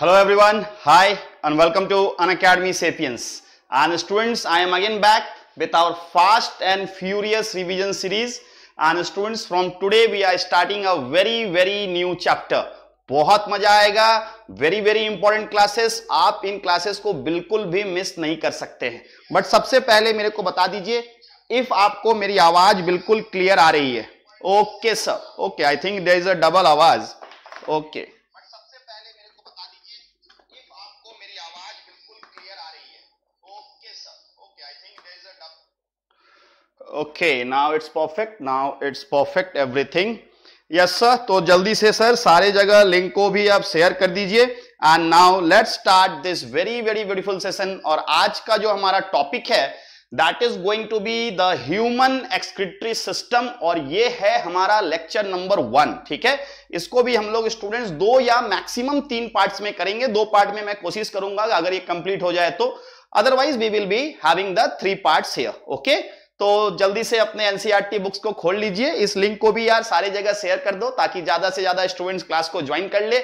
Hello everyone, hi and welcome to An Academy Sapiens. And students, I am again back with our fast and furious revision series. And students, from today we are starting a very very new chapter. बहुत मजा आएगा very very important classes आप इन classes को बिल्कुल भी miss नहीं कर सकते हैं बट सबसे पहले मेरे को बता दीजिए इफ आपको मेरी आवाज बिल्कुल क्लियर आ रही है okay sir okay I think there is a double आवाज okay okay. Okay now it's perfect now it's perfect everything yes sir तो जल्दी से सर सारे जगह लिंक को भी आप शेयर कर दीजिए and now let's start this very very beautiful session और आज का जो हमारा टॉपिक है that is going to be the human excretory system और ये है हमारा लेक्चर नंबर वन ठीक है इसको भी हम लोग स्टूडेंट्स दो या मैक्सिमम तीन पार्ट्स में करेंगे दो पार्ट में मैं कोशिश करूंगा अगर ये कंप्लीट हो जाए तो otherwise we will be having the three parts here okay तो जल्दी से अपने एनसीईआरटी बुक्स e को खोल लीजिए इस लिंक को भी यार सारी जगह शेयर कर दो ताकि ज्यादा से ज्यादा स्टूडेंट्स क्लास को ज्वाइन कर ले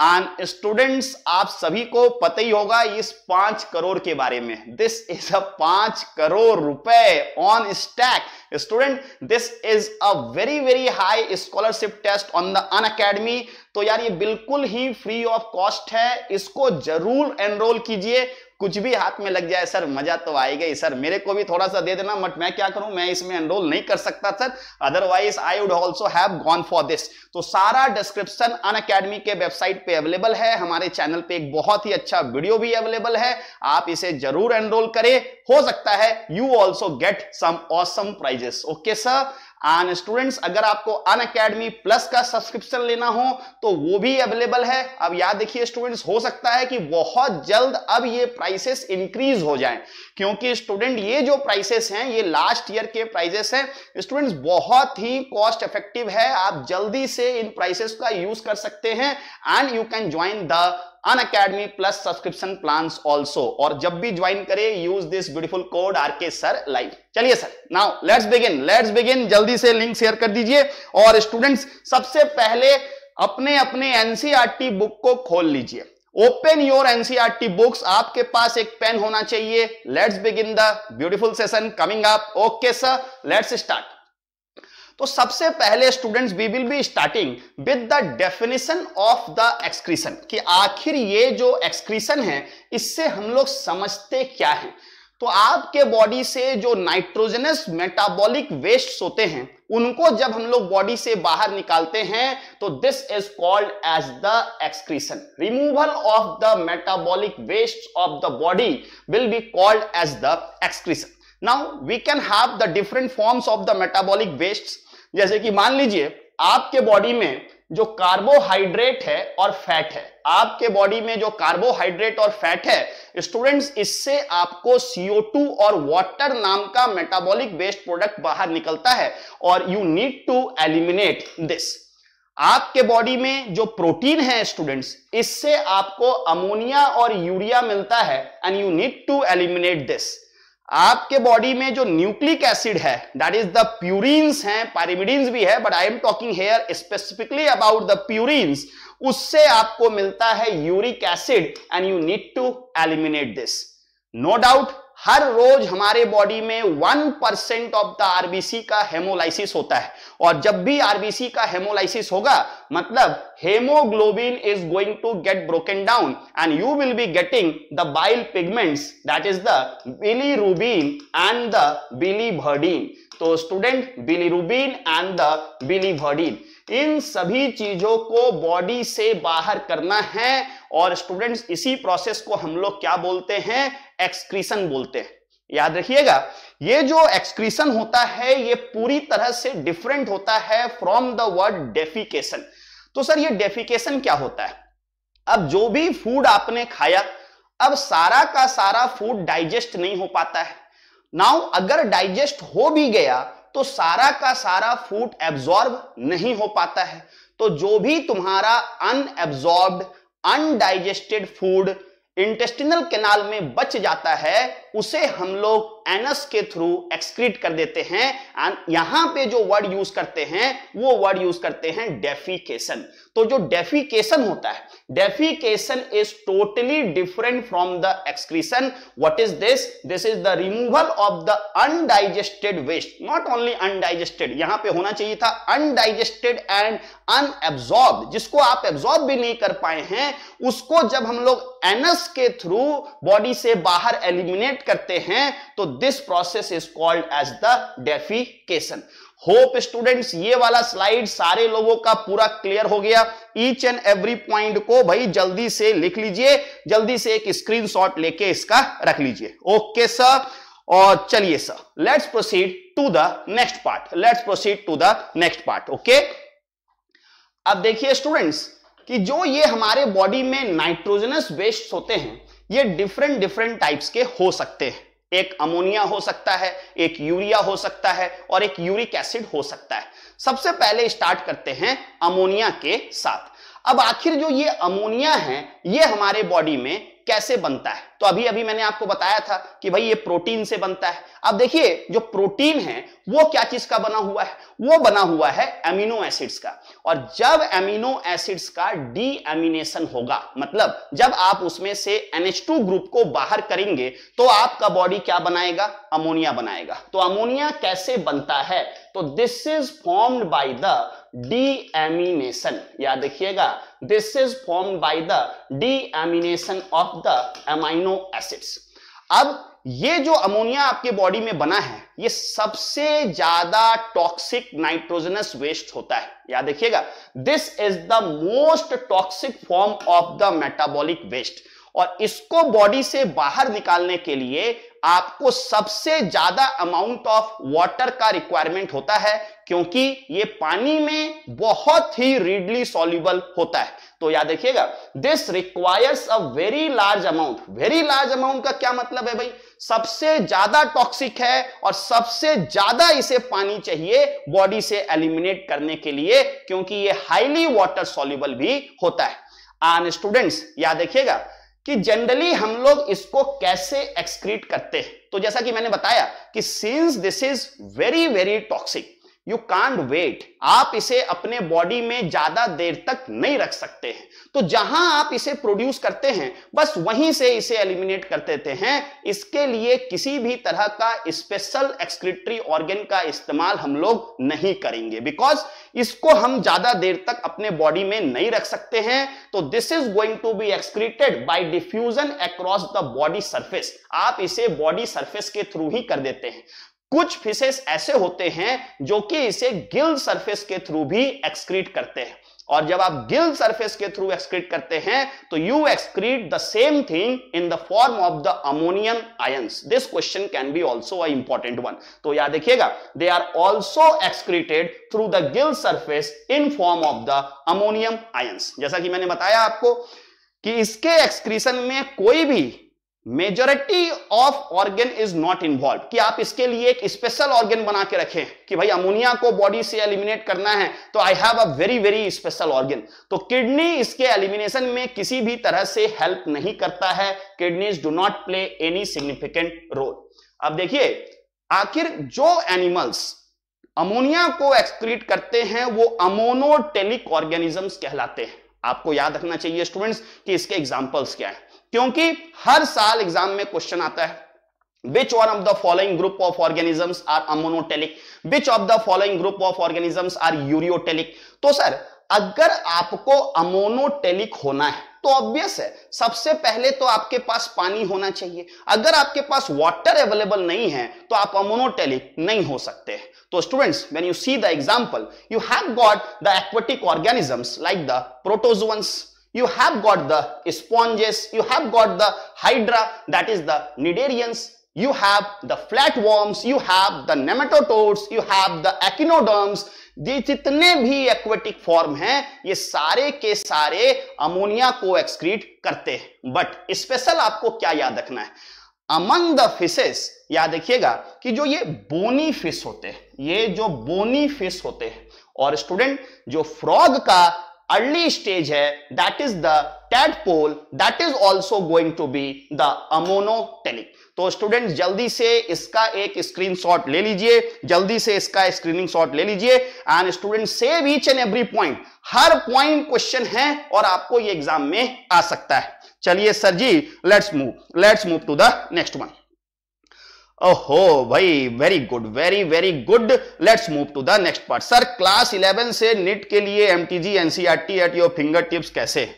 एंड स्टूडेंट्स आप सभी को पता ही होगा इस पांच करोड़ के बारे में दिस इज अ पांच करोड़ रुपए on stack student this is a very very high scholarship test on the Unacademy तो यार ये बिल्कुल ही फ्री ऑफ कॉस्ट है इसको जरूर एनरोल कीजिए कुछ भी हाथ में लग जाए सर मजा तो आएगा ही सर मेरे को भी थोड़ा सा दे देना बट मैं क्या करूं मैं इसमें एनरोल नहीं कर सकता sir otherwise I would also have gone for this तो सारा डिस्क्रिप्शन अन अकेडमी के वेबसाइट पे अवेलेबल है हमारे चैनल पे एक बहुत ही अच्छा वीडियो भी अवेलेबल है आप इसे जरूर एनरोल करें हो सकता है you also get some awesome prizes okay sir आन स्टूडेंट्स अगर आपको अन अकेडमी प्लस का सब्सक्रिप्शन लेना हो तो वो भी अवेलेबल है अब याद देखिए स्टूडेंट्स हो सकता है कि बहुत जल्द अब ये प्राइसेस इंक्रीज हो जाएं क्योंकि स्टूडेंट ये जो प्राइसेस हैं ये लास्ट ईयर के प्राइसेस हैं स्टूडेंट्स बहुत ही कॉस्ट इफेक्टिव है आप जल्दी से से इन प्राइसेस का यूज कर सकते हैं and you can join the Unacademy plus subscription plan also और जब भी ज्वाइन करे use this beautiful code R K sir live चलिए sir now let's begin let's begin जल्दी से लिंक शेयर कर दीजिए और स्टूडेंट्स सबसे पहले अपने अपने एनसीआरटी बुक e को खोल लीजिए ओपन योर एनसीआरटी बुक्स आपके पास एक पेन होना चाहिए let's begin the beautiful session coming up okay sir let's start तो सबसे पहले students we will be starting with the definition of the excretion कि आखिर ये जो एक्सक्रीशन है इससे हम लोग समझते क्या है तो आपके बॉडी से जो नाइट्रोजनस मेटाबॉलिक वेस्ट होते हैं उनको जब हम लोग बॉडी से बाहर निकालते हैं तो this is called as the excretion removal of the metabolic waste of the body will be called as the excretion now we can have the different forms of the metabolic waste जैसे कि मान लीजिए आपके body में जो carbohydrate है और fat है आपके बॉडी में जो कार्बोहाइड्रेट और फैट है स्टूडेंट्स इससे आपको CO2 और वाटर नाम का मेटाबॉलिक वेस्ट प्रोडक्ट बाहर निकलता है और you need to eliminate this आपके बॉडी में जो प्रोटीन है स्टूडेंट्स इससे आपको अमोनिया और यूरिया मिलता है and you need to eliminate this आपके बॉडी में जो न्यूक्लिक एसिड है दैट इज द प्यूरिन्स है पायरिमिडीन्स भी है but I am talking here specifically about the purines उससे आपको मिलता है uric acid and you need to eliminate this no doubt हर रोज हमारे बॉडी में one percent of the RBC का हेमोलाइसिस होता है और जब भी आरबीसी का हेमोलाइसिस होगा मतलब hemoglobin is going to get broken down and you will be getting the bile pigments that is the bilirubin and the biliverdin तो student bilirubin and the biliverdin इन सभी चीजों को body से बाहर करना है और स्टूडेंट्स इसी प्रोसेस को हम लोग क्या बोलते हैं एक्सक्रीशन बोलते हैं याद रखिएगा ये जो एक्सक्रीशन होता है ये पूरी तरह से डिफरेंट होता है फ्रॉम द वर्ड डेफिकेशन तो सर ये डेफिकेशन क्या होता है अब जो भी फूड आपने खाया अब सारा का सारा फूड डाइजेस्ट नहीं हो पाता है नाउ अगर डाइजेस्ट हो भी गया तो सारा का सारा फूड एब्जॉर्ब नहीं हो पाता है तो जो भी तुम्हारा unabsorb undigested food intestinal canal में बच जाता है उसे हम लोग एनस के थ्रू एक्सक्रीट कर देते हैं यहां पे जो वर्ड यूज करते हैं वो वर्ड यूज करते हैं डेफिकेशन तो जो डेफिकेशन होता है defecation is totally different from the excretion what is this this is the removal of the undigested waste not only undigested यहां पे होना चाहिए था अनडाइजेस्टेड एंड अनएब्सॉर्ब जिसको आप एब्सॉर्ब भी नहीं कर पाए हैं उसको जब हम लोग एनस के थ्रू बॉडी से बाहर एलिमिनेट डेफिकेट करते हैं तो this process is called as the defecation hope students ये वाला स्लाइड सारे लोगों का पूरा क्लियर हो गया ईच एंड एवरी पॉइंट को भाई जल्दी से लिख लीजिए जल्दी से एक स्क्रीनशॉट लेके इसका रख लीजिए ओके सर और चलिए sir let's proceed to the next part let's proceed to the next part okay अब देखिए स्टूडेंट्स कि जो ये हमारे बॉडी में नाइट्रोजनस वेस्ट होते हैं ये डिफरेंट डिफरेंट टाइप्स के हो सकते हैं एक अमोनिया हो सकता है एक यूरिया हो सकता है और एक यूरिक एसिड हो सकता है सबसे पहले स्टार्ट करते हैं अमोनिया के साथ अब आखिर जो ये अमोनिया है ये हमारे बॉडी में कैसे बनता है तो अभी अभी मैंने आपको बताया था कि भाई ये प्रोटीन से बनता है अब देखिए जो प्रोटीन है वो क्या चीज का बना हुआ है वो बना हुआ है एमिनो एसिड्स का और जब एमिनो एसिड्स का डी एमिनेशन होगा मतलब जब आप उसमें से NH2 ग्रुप को बाहर करेंगे तो आपका बॉडी क्या बनाएगा अमोनिया बनाएगा तो अमोनिया कैसे बनता है तो this is formed by the deamination याद रखिएगा this is form by the deamination of the amino acids अब ये जो अमोनिया आपके बॉडी में बना है ये सबसे ज्यादा टॉक्सिक नाइट्रोजनस वेस्ट होता है याद देखिएगा this is the most toxic form of the metabolic waste और इसको बॉडी से बाहर निकालने के लिए आपको सबसे ज्यादा अमाउंट ऑफ वाटर का रिक्वायरमेंट होता है क्योंकि ये पानी में बहुत ही रीडली सॉल्यूबल होता है तो याद रखिएगा this requires a very large amount very large amount का क्या मतलब है भाई सबसे ज्यादा टॉक्सिक है और सबसे ज्यादा इसे पानी चाहिए बॉडी से एलिमिनेट करने के लिए क्योंकि ये हाईली वाटर सॉल्यूबल भी होता है आन स्टूडेंट्स याद रखिएगा कि जनरली हम लोग इसको कैसे एक्सक्रीट करते हैं तो जैसा कि मैंने बताया कि since this is very very toxic you can't wait आप इसे अपने बॉडी में ज्यादा देर तक नहीं रख सकते हैं तो जहां आप इसे प्रोड्यूस करते हैं बस वहीं से इसे एलिमिनेट कर देते हैं इसके लिए किसी भी तरह का स्पेशल एक्सक्रिटरी ऑर्गेन का इस्तेमाल हम लोग नहीं करेंगे बिकॉज इसको हम ज्यादा देर तक अपने बॉडी में नहीं रख सकते हैं तो this is going to be excreted by diffusion across the body surface आप इसे बॉडी सर्फेस के थ्रू ही कर देते हैं कुछ फिशेस ऐसे होते हैं जो कि इसे गिल सरफेस के थ्रू भी एक्सक्रीट करते हैं और जब आप गिल सरफेस के थ्रू एक्सक्रीट करते हैं तो you excrete the same thing in the form of the ammonium ions this question can be also a important one तो याद देखिएगा they are also excreted through the gill surface in form of the ammonium ions जैसा कि मैंने बताया आपको कि इसके एक्सक्रीशन में कोई भी majority of organ is not involve कि आप इसके लिए एक स्पेशल ऑर्गेन बना के रखें कि भाई अमोनिया को बॉडी से एलिमिनेट करना है तो I have a very very special organ तो किडनी इसके एलिमिनेशन में किसी भी तरह से हेल्प नहीं करता है kidneys do not play any significant role अब देखिए आखिर जो एनिमल्स अमोनिया को एक्सक्रीट करते हैं वो अमोनोटेलिक ऑर्गेनिजम्स कहलाते हैं आपको याद रखना चाहिए स्टूडेंट्स कि इसके एग्जाम्पल्स क्या है क्योंकि हर साल एग्जाम में क्वेश्चन आता है which one of the following group of organisms are ammonotelic which of the following group of organisms are ureotelic तो सर अगर आपको अमोनोटेलिक होना है तो ऑब्वियस है सबसे पहले तो आपके पास पानी होना चाहिए अगर आपके पास वाटर अवेलेबल नहीं है तो आप अमोनोटेलिक नहीं हो सकते तो students when you see the example you have got the aquatic organisms like the protozoans you have got the sponges, you have got the hydra, that is the cnidarians, you have the flatworms, you have the nematodes you have the echinoderms, ये जितने भी aquatic form हैं ये सारे के सारे ammonia को excrete करते हैं बट स्पेशल आपको क्या याद रखना है अमंग द फिशेस याद रखिएगा कि जो ये बोनी फिश होते हैं ये जो बोनी फिश होते हैं और स्टूडेंट जो फ्रॉग का अर्ली स्टेज है that is the tadpole that is also going to be the ammonotelic तो स्टूडेंट जल्दी से इसका एक स्क्रीन शॉट ले लीजिए जल्दी से इसका स्क्रीनिंग शॉट ले लीजिए and student save each and every point हर पॉइंट क्वेश्चन है और आपको ये एग्जाम में आ सकता है चलिए sir ji let's move let's move to the next one ओहो भाई very good very very good let's move to the next part sir class eleven से नीट के लिए MTG NCERT at your fingertips कैसे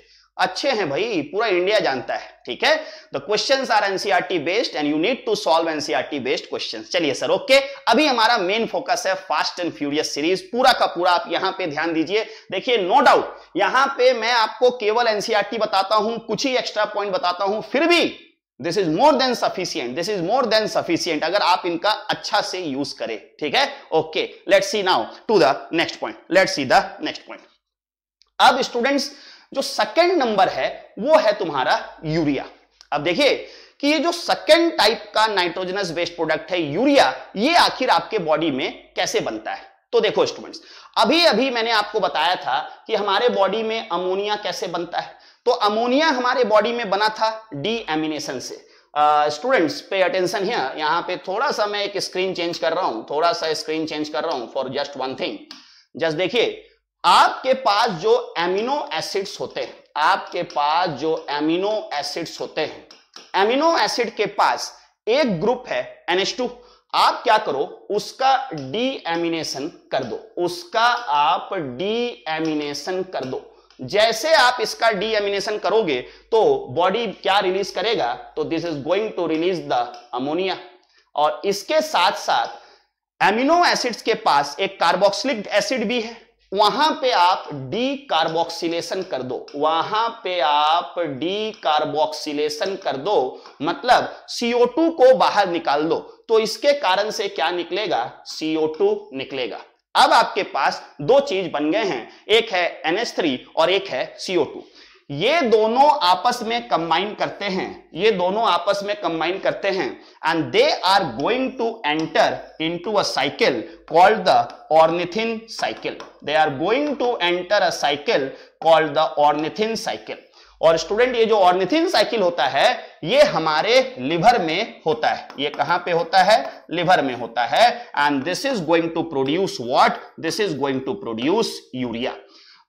अच्छे हैं भाई पूरा इंडिया जानता है ठीक है the question are NCERT based and you need to solve NCERT based question चलिए सर ओके अभी हमारा मेन फोकस है फास्ट एंड फ्यूरियस सीरीज पूरा का पूरा आप यहां पे ध्यान दीजिए देखिए नो डाउट यहां पे मैं आपको केवल एनसीआरटी e बताता हूं कुछ ही एक्स्ट्रा पॉइंट बताता हूं फिर भी this is more than sufficient this is more than sufficient अगर आप इनका अच्छा से यूज करें ठीक है okay let see now to the next point let see the next point अब स्टूडेंट्स जो सेकेंड नंबर है वो है तुम्हारा यूरिया अब देखिए कि ये जो सेकेंड टाइप का नाइट्रोजनस वेस्ट प्रोडक्ट है यूरिया ये आखिर आपके बॉडी में कैसे बनता है तो देखो स्टूडेंट्स अभी अभी मैंने आपको बताया था कि हमारे बॉडी में अमोनिया कैसे बनता है तो अमोनिया हमारे बॉडी में बना था डी एमिनेशन से स्टूडेंट्स पे अटेंशन है यहाँ पे थोड़ा सा मैं एक स्क्रीन चेंज कर रहा हूँ थोड़ा सा स्क्रीन चेंज कर रहा हूँ for just one thing just देखिए आपके पास जो एमिनो एसिड्स होते हैं आपके पास जो एमिनो एसिड्स होते हैं एमिनो एसिड के पास एक ग्रुप है NH2 आप क्या करो उसका डी एमिनेशन कर दो उसका आप डी एमिनेशन कर दो जैसे आप इसका डीएमिनेशन करोगे तो बॉडी क्या रिलीज करेगा तो this is going to release the ammonia और इसके साथ साथ एमिनो एसिड्स के पास एक कार्बोक्सिलिक एसिड भी है वहां पे आप डी कार्बोक्सिलेशन कर दो वहां पे आप डी कार्बोक्सिलेशन कर दो मतलब CO2 को बाहर निकाल दो तो इसके कारण से क्या निकलेगा CO2 निकलेगा अब आपके पास दो चीज बन गए हैं एक है NH3 और एक है CO2 ये दोनों आपस में कंबाइन करते हैं ये दोनों आपस में कंबाइन करते हैं and they are going to enter into a cycle called the ornithine cycle they are going to enter a cycle called the ornithine cycle और स्टूडेंट ये जो ऑर्निथिन साइकिल होता है ये हमारे लिवर में होता है ये कहां पे होता है लिवर में होता है and this is going to produce what this is going to produce urea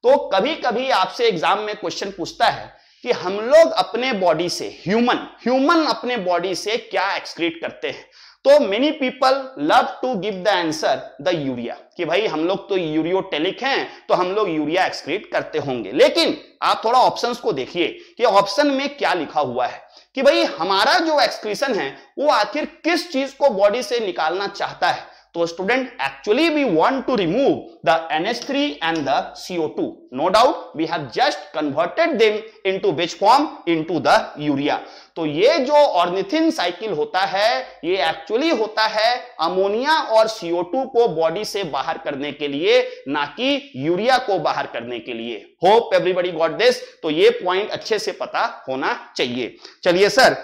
तो कभी कभी आपसे एग्जाम में क्वेश्चन पूछता है कि हम लोग अपने बॉडी से ह्यूमन ह्यूमन अपने बॉडी से क्या एक्सक्रीट करते हैं तो many people love to give the answer the urea कि भाई हम लोग तो यूरियोटेलिक हैं तो हम लोग यूरिया एक्सक्रीट करते होंगे लेकिन आप थोड़ा ऑप्शंस को देखिए कि ऑप्शन में क्या लिखा हुआ है कि भाई हमारा जो एक्सक्रीशन है वो आखिर किस चीज को बॉडी से निकालना चाहता है तो student actually we want to remove the NH3 and the CO2 no doubt we have just converted them into which form into the urea तो ये जो ऑर्निथिन साइकिल होता है ये एक्चुअली होता है अमोनिया और सीओ टू को बॉडी से बाहर करने के लिए ना कि यूरिया को बाहर करने के लिए होप एवरीबडी गॉट दिस तो ये पॉइंट अच्छे से पता होना चाहिए चलिए सर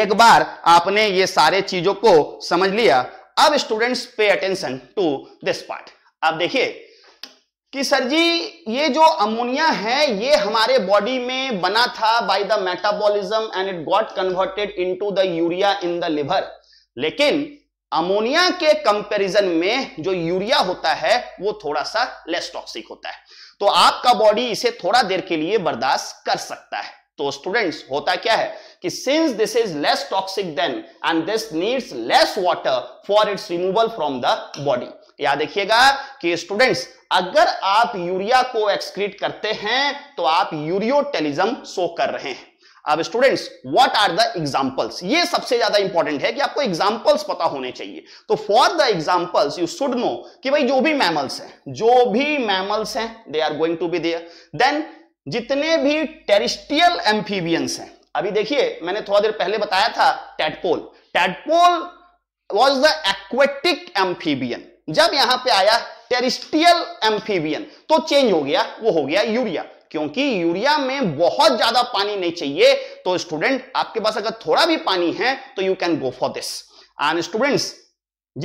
एक बार आपने ये सारे चीजों को समझ लिया अब students pay attention to this part आप देखिए कि सर जी ये जो अमोनिया है ये हमारे बॉडी में बना था by the metabolism and it got converted into the urea in the liver लेकिन अमोनिया के कंपैरिजन में जो यूरिया होता है वो थोड़ा सा लेस टॉक्सिक होता है तो आपका बॉडी इसे थोड़ा देर के लिए बर्दाश्त कर सकता है तो स्टूडेंट्स होता क्या है कि since this is less toxic than and this needs less water for its removal from the body याद देखिएगा कि स्टूडेंट्स अगर आप यूरिया को एक्सक्रीट करते हैं तो आप यूरियोटेलिज्म शो कर रहे हैं अब students what are the examples ये सबसे ज्यादा इंपॉर्टेंट है कि आपको एग्जांपल्स पता होने चाहिए तो for the examples you should know कि भाई जो भी मैमल्स हैं जो भी मैमल्स हैं they are going to be there then जितने भी टेरिस्टियल एम्फीबियंस हैं अभी देखिए मैंने थोड़ा देर पहले बताया था tadpole tadpole was the aquatic amphibian जब यहां पे आया टेरिस्टियल एम्फीबियन तो चेंज हो गया वो हो गया यूरिया क्योंकि यूरिया में बहुत ज्यादा पानी नहीं चाहिए तो स्टूडेंट आपके पास अगर थोड़ा भी पानी है तो you can go for this and students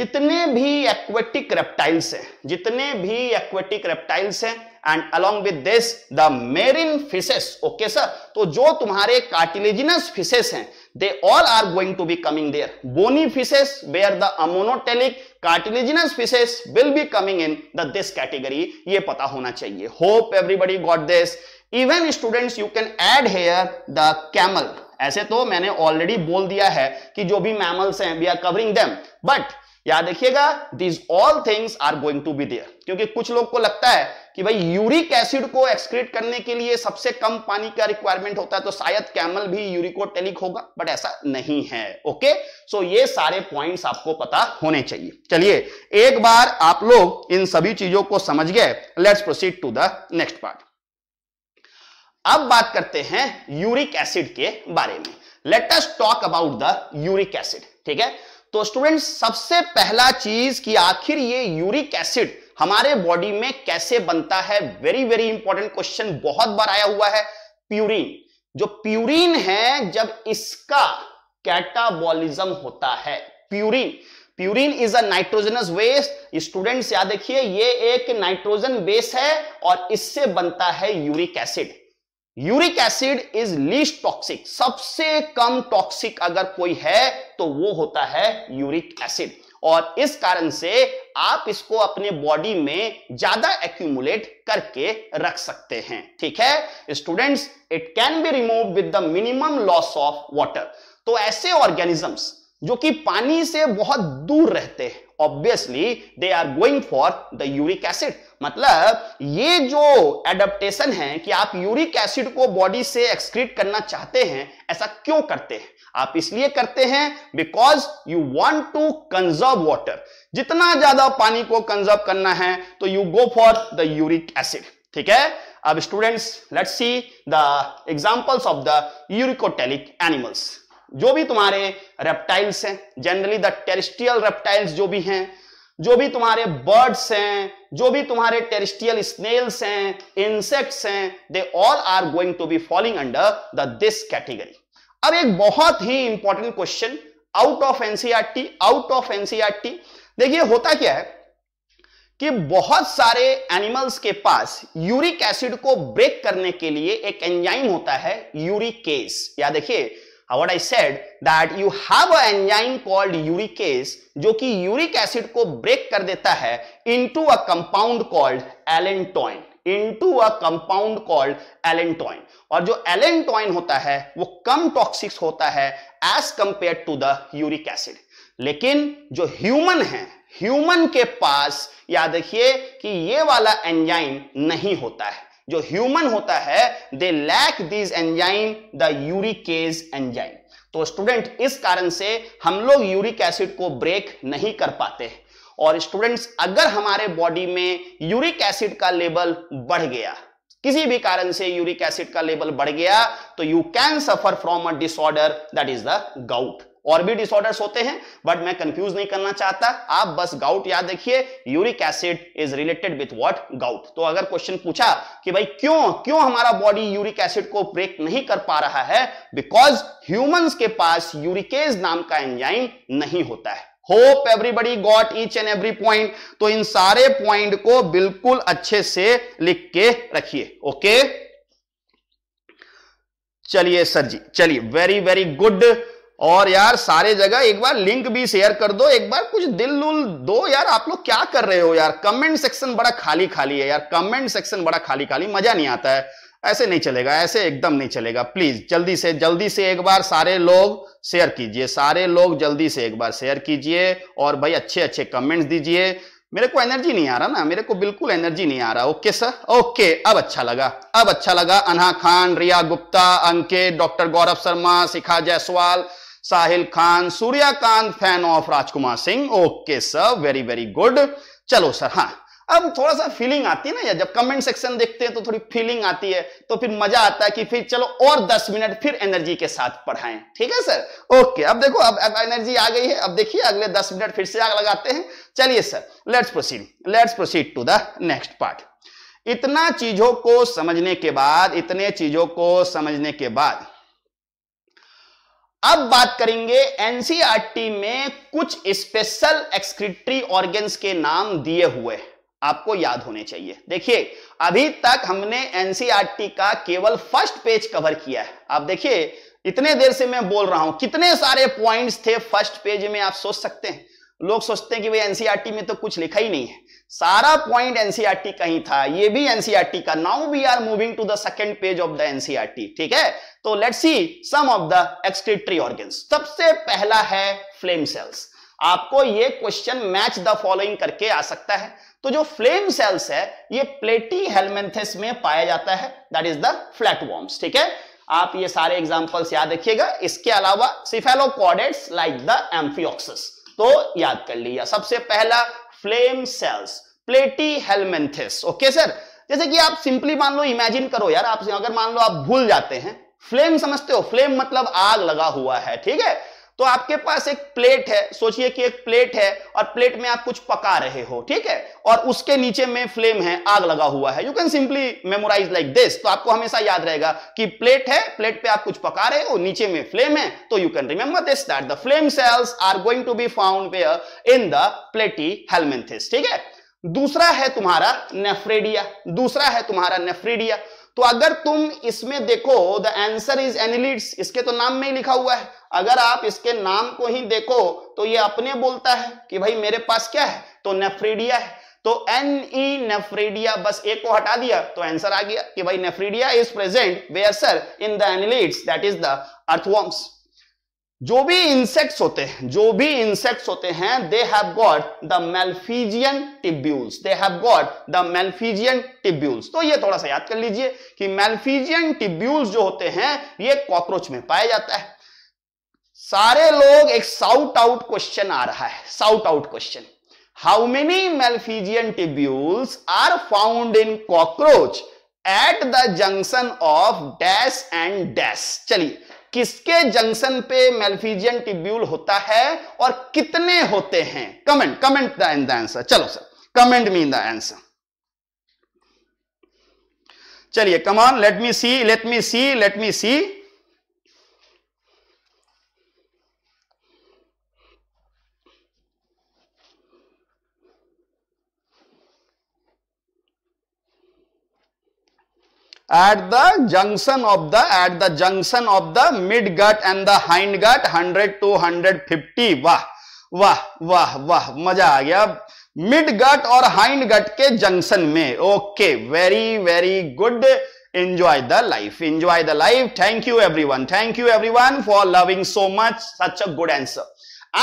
जितने भी एक्वेटिक रेप्टाइल्स हैं जितने भी एक्वेटिक रेप्टाइल्स हैं and along with this the marine fishes okay sir तो जो तुम्हारे कार्टिलेजिनस फिशेस हैं they all are going to be coming there bony fishes where the ammonotelic cartilaginous fishes will be coming in the this category ये पता होना चाहिए hope everybody got this even students you can add here the camel ऐसे तो मैंने already बोल दिया है कि जो भी मैमल्स हैं we are covering them but याद रखिएगा this all things are going to be there क्योंकि कुछ लोग को लगता है कि भाई यूरिक एसिड को एक्सक्रीट करने के लिए सबसे कम पानी का रिक्वायरमेंट होता है तो शायद कैमल भी यूरिकोटेलिक होगा बट ऐसा नहीं है ओके सो ये सारे पॉइंट्स आपको पता होने चाहिए चलिए एक बार आप लोग इन सभी चीजों को समझ गए let's proceed to the next part अब बात करते हैं यूरिक एसिड के बारे में let's talk about the uric acid ठीक है तो स्टूडेंट सबसे पहला चीज कि आखिर ये यूरिक एसिड हमारे बॉडी में कैसे बनता है वेरी वेरी इंपॉर्टेंट क्वेश्चन बहुत बार आया हुआ है प्यूरिन जो प्यूरिन है जब इसका कैटाबॉलिज्म होता है purine purine is a nitrogenous waste students याद देखिए ये एक नाइट्रोजन बेस है और इससे बनता है uric acid uric acid is least toxic सबसे कम टॉक्सिक अगर कोई है तो वो होता है यूरिक एसिड और इस कारण से आप इसको अपने बॉडी में ज्यादा एक्यूमुलेट करके रख सकते हैं ठीक है students it can be remove with the minimum loss of water तो ऐसे ऑर्गेनिजम्स जो कि पानी से बहुत दूर रहते हैं obviously they are going for the uric acid मतलब ये जो एडप्टेशन है कि आप यूरिक एसिड को बॉडी से एक्सक्रीट करना चाहते हैं ऐसा क्यों करते हैं आप इसलिए करते हैं because you want to conserve water जितना ज्यादा पानी को कंजर्व करना है तो you go for the uric acid ठीक है अब students let's see the examples of the uricotelic animals जो भी तुम्हारे रेप्टाइल्स हैं जनरली द टेरिस्टियल रेप्टाइल्स जो भी हैं जो भी तुम्हारे बर्ड्स हैं जो भी तुम्हारे टेरिस्टियल स्नेल्स हैं इंसेक्ट्स हैं they all are going to be falling under the this category अब एक बहुत ही important question out of NCERT out of NCERT देखिए होता क्या है कि बहुत सारे एनिमल्स के पास यूरिक एसिड को ब्रेक करने के लिए एक एंजाइम होता है यूरिकेस या देखिए what I said that you have a enzyme called uricase जो कि यूरिक एसिड को ब्रेक कर देता है into a compound called allantoin into a compound called allantoin और जो एलेंटॉइन होता है वो कम टॉक्सिक्स होता है as compare to the uric acid लेकिन जो ह्यूमन है ह्यूमन के पास याद रखिए कि ये वाला एंजाइम नहीं होता है जो ह्यूमन होता है they lack this enzyme the uricase enzyme तो स्टूडेंट इस कारण से हम लोग यूरिक एसिड को ब्रेक नहीं कर पाते हैं और स्टूडेंट्स अगर हमारे बॉडी में यूरिक एसिड का लेवल बढ़ गया किसी भी कारण से यूरिक एसिड का लेवल बढ़ गया तो you can suffer from a disorder that is the gout और भी डिसऑर्डर्स होते हैं बट मैं कंफ्यूज नहीं करना चाहता आप बस गाउट याद रखिए uric acid is related with what gout तो अगर क्वेश्चन पूछा कि भाई क्यों क्यों हमारा बॉडी यूरिक एसिड को ब्रेक नहीं कर पा रहा है बिकॉज ह्यूमंस के पास यूरिकेज नाम का एंजाइम नहीं होता है hope everybody got each and every point तो इन सारे पॉइंट को बिल्कुल अच्छे से लिख के रखिए ओके चलिए सर जी चलिए वेरी वेरी गुड और यार सारे जगह एक बार लिंक भी शेयर कर दो एक बार कुछ दिल उल दो यार आप लोग क्या कर रहे हो यार कमेंट सेक्शन बड़ा खाली खाली है यार कमेंट सेक्शन बड़ा खाली खाली मजा नहीं आता है ऐसे नहीं चलेगा ऐसे एकदम नहीं चलेगा प्लीज जल्दी से जल्दी से एक बार सारे लोग शेयर कीजिए सारे लोग जल्दी से एक बार शेयर कीजिए और भाई अच्छे अच्छे कमेंट्स दीजिए मेरे को एनर्जी नहीं आ रहा ना मेरे को बिल्कुल एनर्जी नहीं आ रहा ओके सर ओके अब अच्छा लगा अब अच्छा लगा Anha Khan Riya Gupta Ankit doctor Gaurav Sharma Shikha Jaiswal Sahil Khan Suryakant fan of Rajkumar Singh okay sir very very good चलो सर हाँ अब थोड़ा सा फीलिंग आती है ना जब कमेंट सेक्शन देखते हैं तो थोड़ी फीलिंग आती है तो फिर मजा आता है कि फिर चलो और 10 मिनट फिर एनर्जी के साथ पढ़ाएं ठीक है सर ओके अब देखो अब, अब एनर्जी आ गई है अब देखिए अगले 10 मिनट फिर से आग लगाते हैं चलिए sir let's proceed let's proceed to the next part इतना चीजों को समझने के बाद इतने चीजों को समझने के बाद अब बात करेंगे एनसीआरटी e में कुछ स्पेशल एक्सक्रिटरी ऑर्गेन्स के नाम दिए हुए हैं आपको याद होने चाहिए देखिए अभी तक हमने एनसीआरटी e का केवल फर्स्ट पेज कवर किया है आप देखिए इतने देर से मैं बोल रहा हूं कितने सारे पॉइंट्स थे फर्स्ट पेज में आप सोच सकते हैं लोग सोचते हैं कि भाई एनसीआरटी e में तो कुछ लिखा ही नहीं है सारा पॉइंट एनसीआरटी e का ही था ये भी एनसीआरटी का now we are moving to the second page of the NCERT ठीक है तो let's see some of the excretory organ सबसे पहला है फ्लेम सेल्स आपको ये क्वेश्चन मैच द फॉलोइंग करके आ सकता है तो जो फ्लेम सेल्स है ये प्लेटी हेलमेंथिस में पाया जाता है दैट इज द फ्लैट ठीक है आप ये सारे एग्जांपल्स याद रखिएगा इसके अलावा सिफेलोकॉडेट लाइक द एम्फियोक्सिस तो याद कर लिया सबसे पहला flame cells platyhelminthes okay sir जैसे कि आप सिंपली मान लो इमेजिन करो यार आप अगर मान लो आप भूल जाते हैं फ्लेम समझते हो फ्लेम मतलब आग लगा हुआ है ठीक है तो आपके पास एक प्लेट है सोचिए कि एक प्लेट है और प्लेट में आप कुछ पका रहे हो ठीक है और उसके नीचे में फ्लेम है आग लगा हुआ है you can simply memorize like this तो आपको हमेशा याद रहेगा कि प्लेट है प्लेट पे आप कुछ पका रहे हो नीचे में फ्लेम है तो you can remember this that the flame cells are going to be found where in the platyhelminthes ठीक है दूसरा है तुम्हारा नेफ्रेडिया दूसरा है तुम्हारा नेफ्रेडिया तो अगर तुम इसमें देखो द आंसर इज एनिलिड्स इसके तो नाम में ही लिखा हुआ है अगर आप इसके नाम को ही देखो तो ये अपने बोलता है कि भाई मेरे पास क्या है तो नेफ्रीडिया है तो एन ई e नेफ्रीडिया बस ए को हटा दिया तो आंसर आ गया कि भाई nephridia is present where in the annelids that is the earthworms जो भी इंसेक्ट्स होते हैं जो भी इंसेक्ट्स होते हैं they have got the malpighian tubules they have got the malpighian tubules तो ये थोड़ा सा याद कर लीजिए कि मेल्फीजियन टिब्यूल्स जो होते हैं ये कॉकरोच में पाया जाता है सारे लोग एक साउट आउट क्वेश्चन आ रहा है shout out question how many malpighian tubules are found in cockroach at the junction of dash and dash चलिए किसके जंक्शन पे मेल्फीजियन टिब्यूल होता है और कितने होते हैं comment comment the in the answer चलो sir comment me the answer चलिए come on let me see let me see let me see at the junction of the at the junction of the mid gut and the hind gut 100 to 150 वाह वाह वाह वाह मजा आ गया mid gut और hind gut के junction में okay very very good enjoy the life enjoy the life thank you everyone thank you everyone for loving so much such a good answer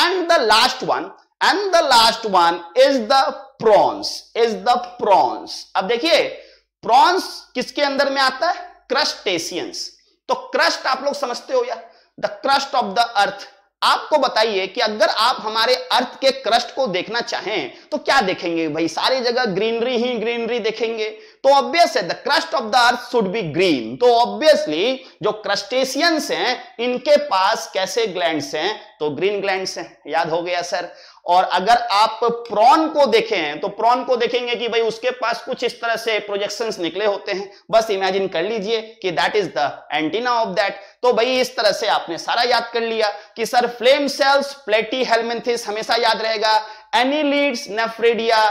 and the last one and the last one is the prawns is the prawns अब देखिए prawns किसके अंदर में आता है crustaceans तो crust आप लोग समझते हो या the crust of the earth आपको बताइए कि अगर आप हमारे अर्थ के क्रस्ट को देखना चाहें तो क्या देखेंगे भाई सारी जगह ग्रीनरी ही ग्रीनरी देखेंगे तो ऑब्वियस है the crust of the earth should be green तो ऑब्वियसली जो क्रस्टेशियंस हैं इनके पास कैसे ग्लैंड्स हैं तो ग्रीन ग्लैंड्स हैं याद हो गया सर और अगर आप प्रॉन को देखें तो प्रॉन को देखेंगे कि भाई उसके पास कुछ इस तरह से प्रोजेक्शंस निकले होते हैं बस इमेजिन कर लीजिए कि that is the antenna of that तो भाई इस तरह से आपने सारा याद कर लिया कि sir flame cells platyhelminthes हमेशा याद रहेगा annelids nephridia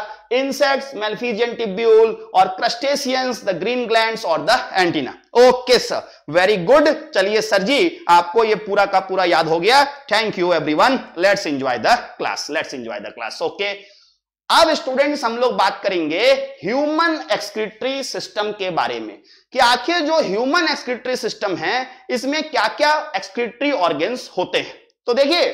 insects malpighian tubule और क्रस्टेशियंस द ग्रीन ग्लैंड और the antenna okay sir very good चलिए सर जी आपको ये पूरा का पूरा याद हो गया thank you everyone let's enjoy the class let's enjoy the class okay अब स्टूडेंट्स हम लोग बात करेंगे ह्यूमन एक्सक्रिटरी सिस्टम के बारे में कि आखिर जो ह्यूमन एक्सक्रिटरी सिस्टम है इसमें क्या क्या एक्सक्रिटरी ऑर्गेन्स होते हैं तो देखिए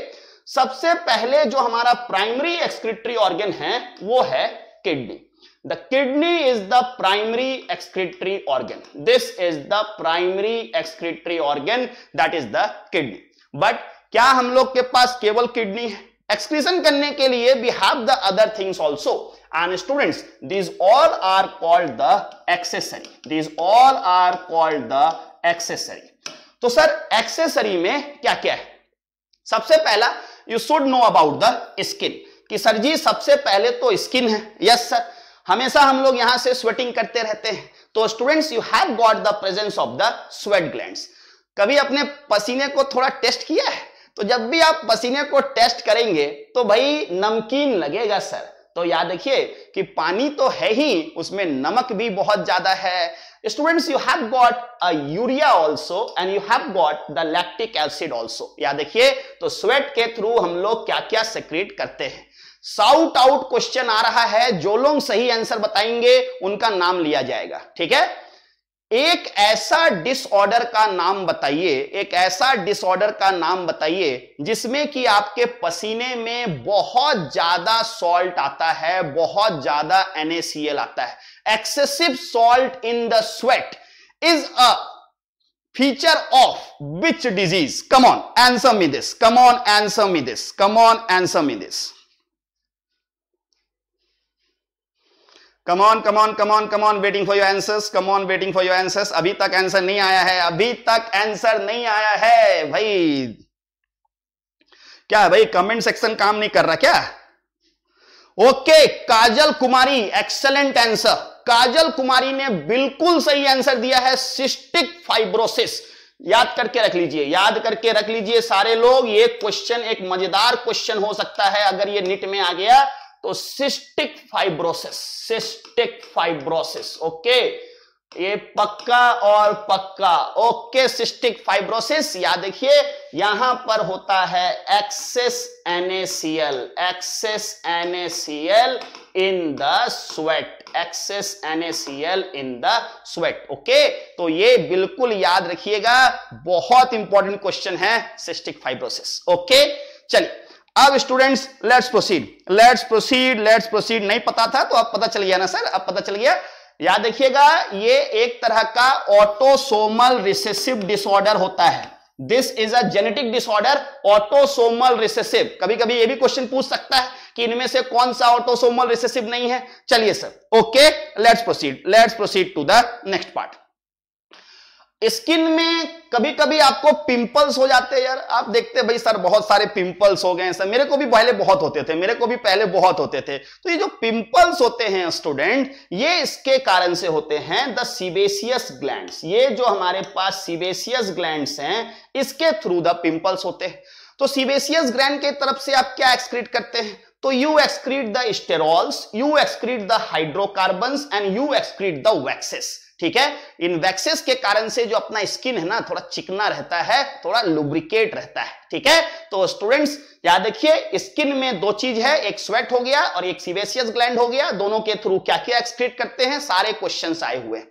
सबसे पहले जो हमारा प्राइमरी एक्सक्रिटरी ऑर्गेन है वो है kidney the kidney is the primary excretory organ this is the primary excretory organ that is the kidney but क्या हम लोग के पास केवल किडनी है एक्सक्रीशन करने के लिए we have the other things also and students these all are called the accessory these all are called the accessory तो सर एक्सेसरी में क्या क्या है सबसे पहला you should know about the skin कि सर जी सबसे पहले तो स्किन है यस yes, सर हमेशा हम लोग यहां से स्वेटिंग करते रहते हैं तो students you have got the presence of the sweat gland कभी अपने पसीने को थोड़ा टेस्ट किया है तो जब भी आप पसीने को टेस्ट करेंगे तो भाई नमकीन लगेगा सर तो याद रखिए कि पानी तो है ही उसमें नमक भी बहुत ज्यादा है students you have got a urea also and you have got the lactic acid also याद रखिए तो स्वेट के थ्रू हम लोग क्या क्या सेक्रेट करते हैं साउट आउट क्वेश्चन आ रहा है जो लोग सही आंसर बताएंगे उनका नाम लिया जाएगा ठीक है एक ऐसा डिसऑर्डर का नाम बताइए एक ऐसा डिसऑर्डर का नाम बताइए जिसमें कि आपके पसीने में बहुत ज्यादा सॉल्ट आता है बहुत ज्यादा एनएसीएल आता है excessive salt in the sweat is a feature of which disease come on answer me this come on answer me this come on answer me this come on come on come on come on waiting for your answers come on waiting for your answers अभी तक answer नहीं आया है अभी तक answer नहीं आया है भाई क्या है भाई कमेंट सेक्शन काम नहीं कर रहा क्या okay Kajal Kumari excellent answer Kajal Kumari ने बिल्कुल सही आंसर दिया है सिस्टिक फाइब्रोसिस याद करके रख लीजिए याद करके रख लीजिए सारे लोग ये क्वेश्चन एक मजेदार क्वेश्चन हो सकता है अगर ये नीट में आ गया तो cystic fibrosis cystic fibrosis okay ये पक्का और पक्का ओके सिस्टिक फाइब्रोसिस याद देखिए यहां पर होता है excess NaCl excess NaCl in the sweat excess NaCl in the sweat okay तो ये बिल्कुल याद रखिएगा बहुत इंपॉर्टेंट क्वेश्चन है सिस्टिक फाइब्रोसिस ओके चलिए अब students let's proceed let's proceed let's proceed नहीं पता था तो अब पता चल गया ना सर अब पता चल गया याद देखिएगा ये एक तरह का ऑटोसोमल रिसेसिव डिसऑर्डर होता है this is a genetic disorder autosomal recessive कभी कभी ये भी क्वेश्चन पूछ सकता है कि इनमें से कौन सा ऑटोसोमल रिसेसिव नहीं है चलिए sir okay let's proceed let's proceed to the next part skin में कभी कभी आपको पिंपल्स हो जाते हैं यार आप देखते हैं भाई सर बहुत सारे पिंपल्स हो गए हैं सर मेरे को भी पहले बहुत होते थे मेरे को भी पहले बहुत होते थे तो ये जो पिंपल्स होते हैं स्टूडेंट ये इसके कारण से होते हैं द सीबेसियस ग्लैंड ये जो हमारे पास सीबेसियस ग्लैंड हैं इसके थ्रू द पिंपल्स होते हैं तो सीबेसियस ग्लैंड के तरफ से आप क्या एक्सक्रीट करते हैं तो you excrete the sterols you excrete the hydrocarbon and you excrete the waxes ठीक है इन वैक्सेस के कारण से जो अपना स्किन है ना थोड़ा चिकना रहता है थोड़ा लुब्रिकेट रहता है ठीक है तो स्टूडेंट्स याद देखिए स्किन में दो चीज है एक स्वेट हो गया और एक सीवेसियस ग्लैंड हो गया दोनों के थ्रू क्या क्या एक्सक्रीट करते हैं सारे क्वेश्चन आए हुए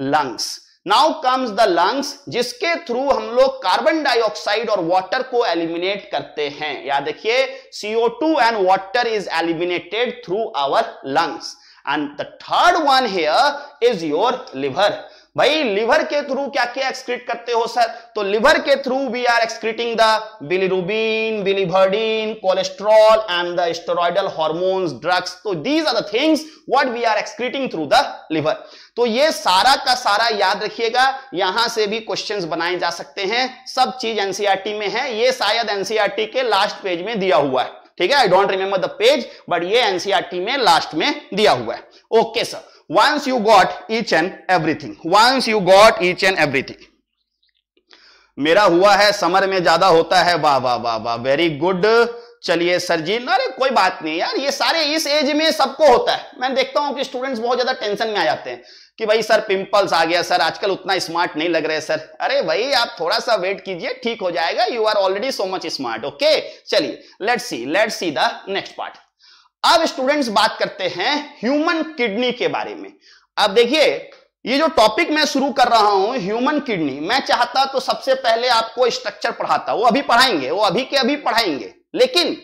lungs now comes the lungs जिसके थ्रू हम लोग कार्बन डाइऑक्साइड और वाटर को एलिमिनेट करते हैं याद देखिए CO two and water is eliminated through our lungs and the third one here is your liver भाई लिवर के थ्रू क्या क्या एक्सक्रीट करते हो सर तो लिवर के through we are excreting the bilirubin biliverdin cholesterol and the steroidal hormones drugs तो these are the things what we are excreting through the liver तो ये सारा का सारा याद रखिएगा यहां से भी क्वेश्चंस बनाए जा सकते हैं सब चीज एनसीईआरटी e में है ये शायद एनसीईआरटी e के लास्ट पेज में दिया हुआ है ठीक है I don't remember the page but ये एनसीआरटी e में लास्ट में दिया हुआ है okay sir once you got each and everything once you got each and everything मेरा हुआ है समर में ज्यादा होता है वाह वाह वाह वाह वेरी गुड चलिए सर जी अरे कोई बात नहीं यार ये सारे इस एज में सबको होता है मैं देखता हूं कि स्टूडेंट्स बहुत ज्यादा टेंशन में आ जाते हैं कि भाई सर पिंपल्स आ गया सर आजकल उतना स्मार्ट नहीं लग रहे सर अरे भाई आप थोड़ा सा वेट कीजिए ठीक हो जाएगा you are already so much smart okay चलिए let see let see the next part अब स्टूडेंट्स बात करते हैं ह्यूमन किडनी के बारे में अब देखिए ये जो टॉपिक मैं शुरू कर रहा हूं ह्यूमन किडनी मैं चाहता तो सबसे पहले आपको स्ट्रक्चर पढ़ाता वो अभी पढ़ाएंगे वो अभी के अभी पढ़ाएंगे लेकिन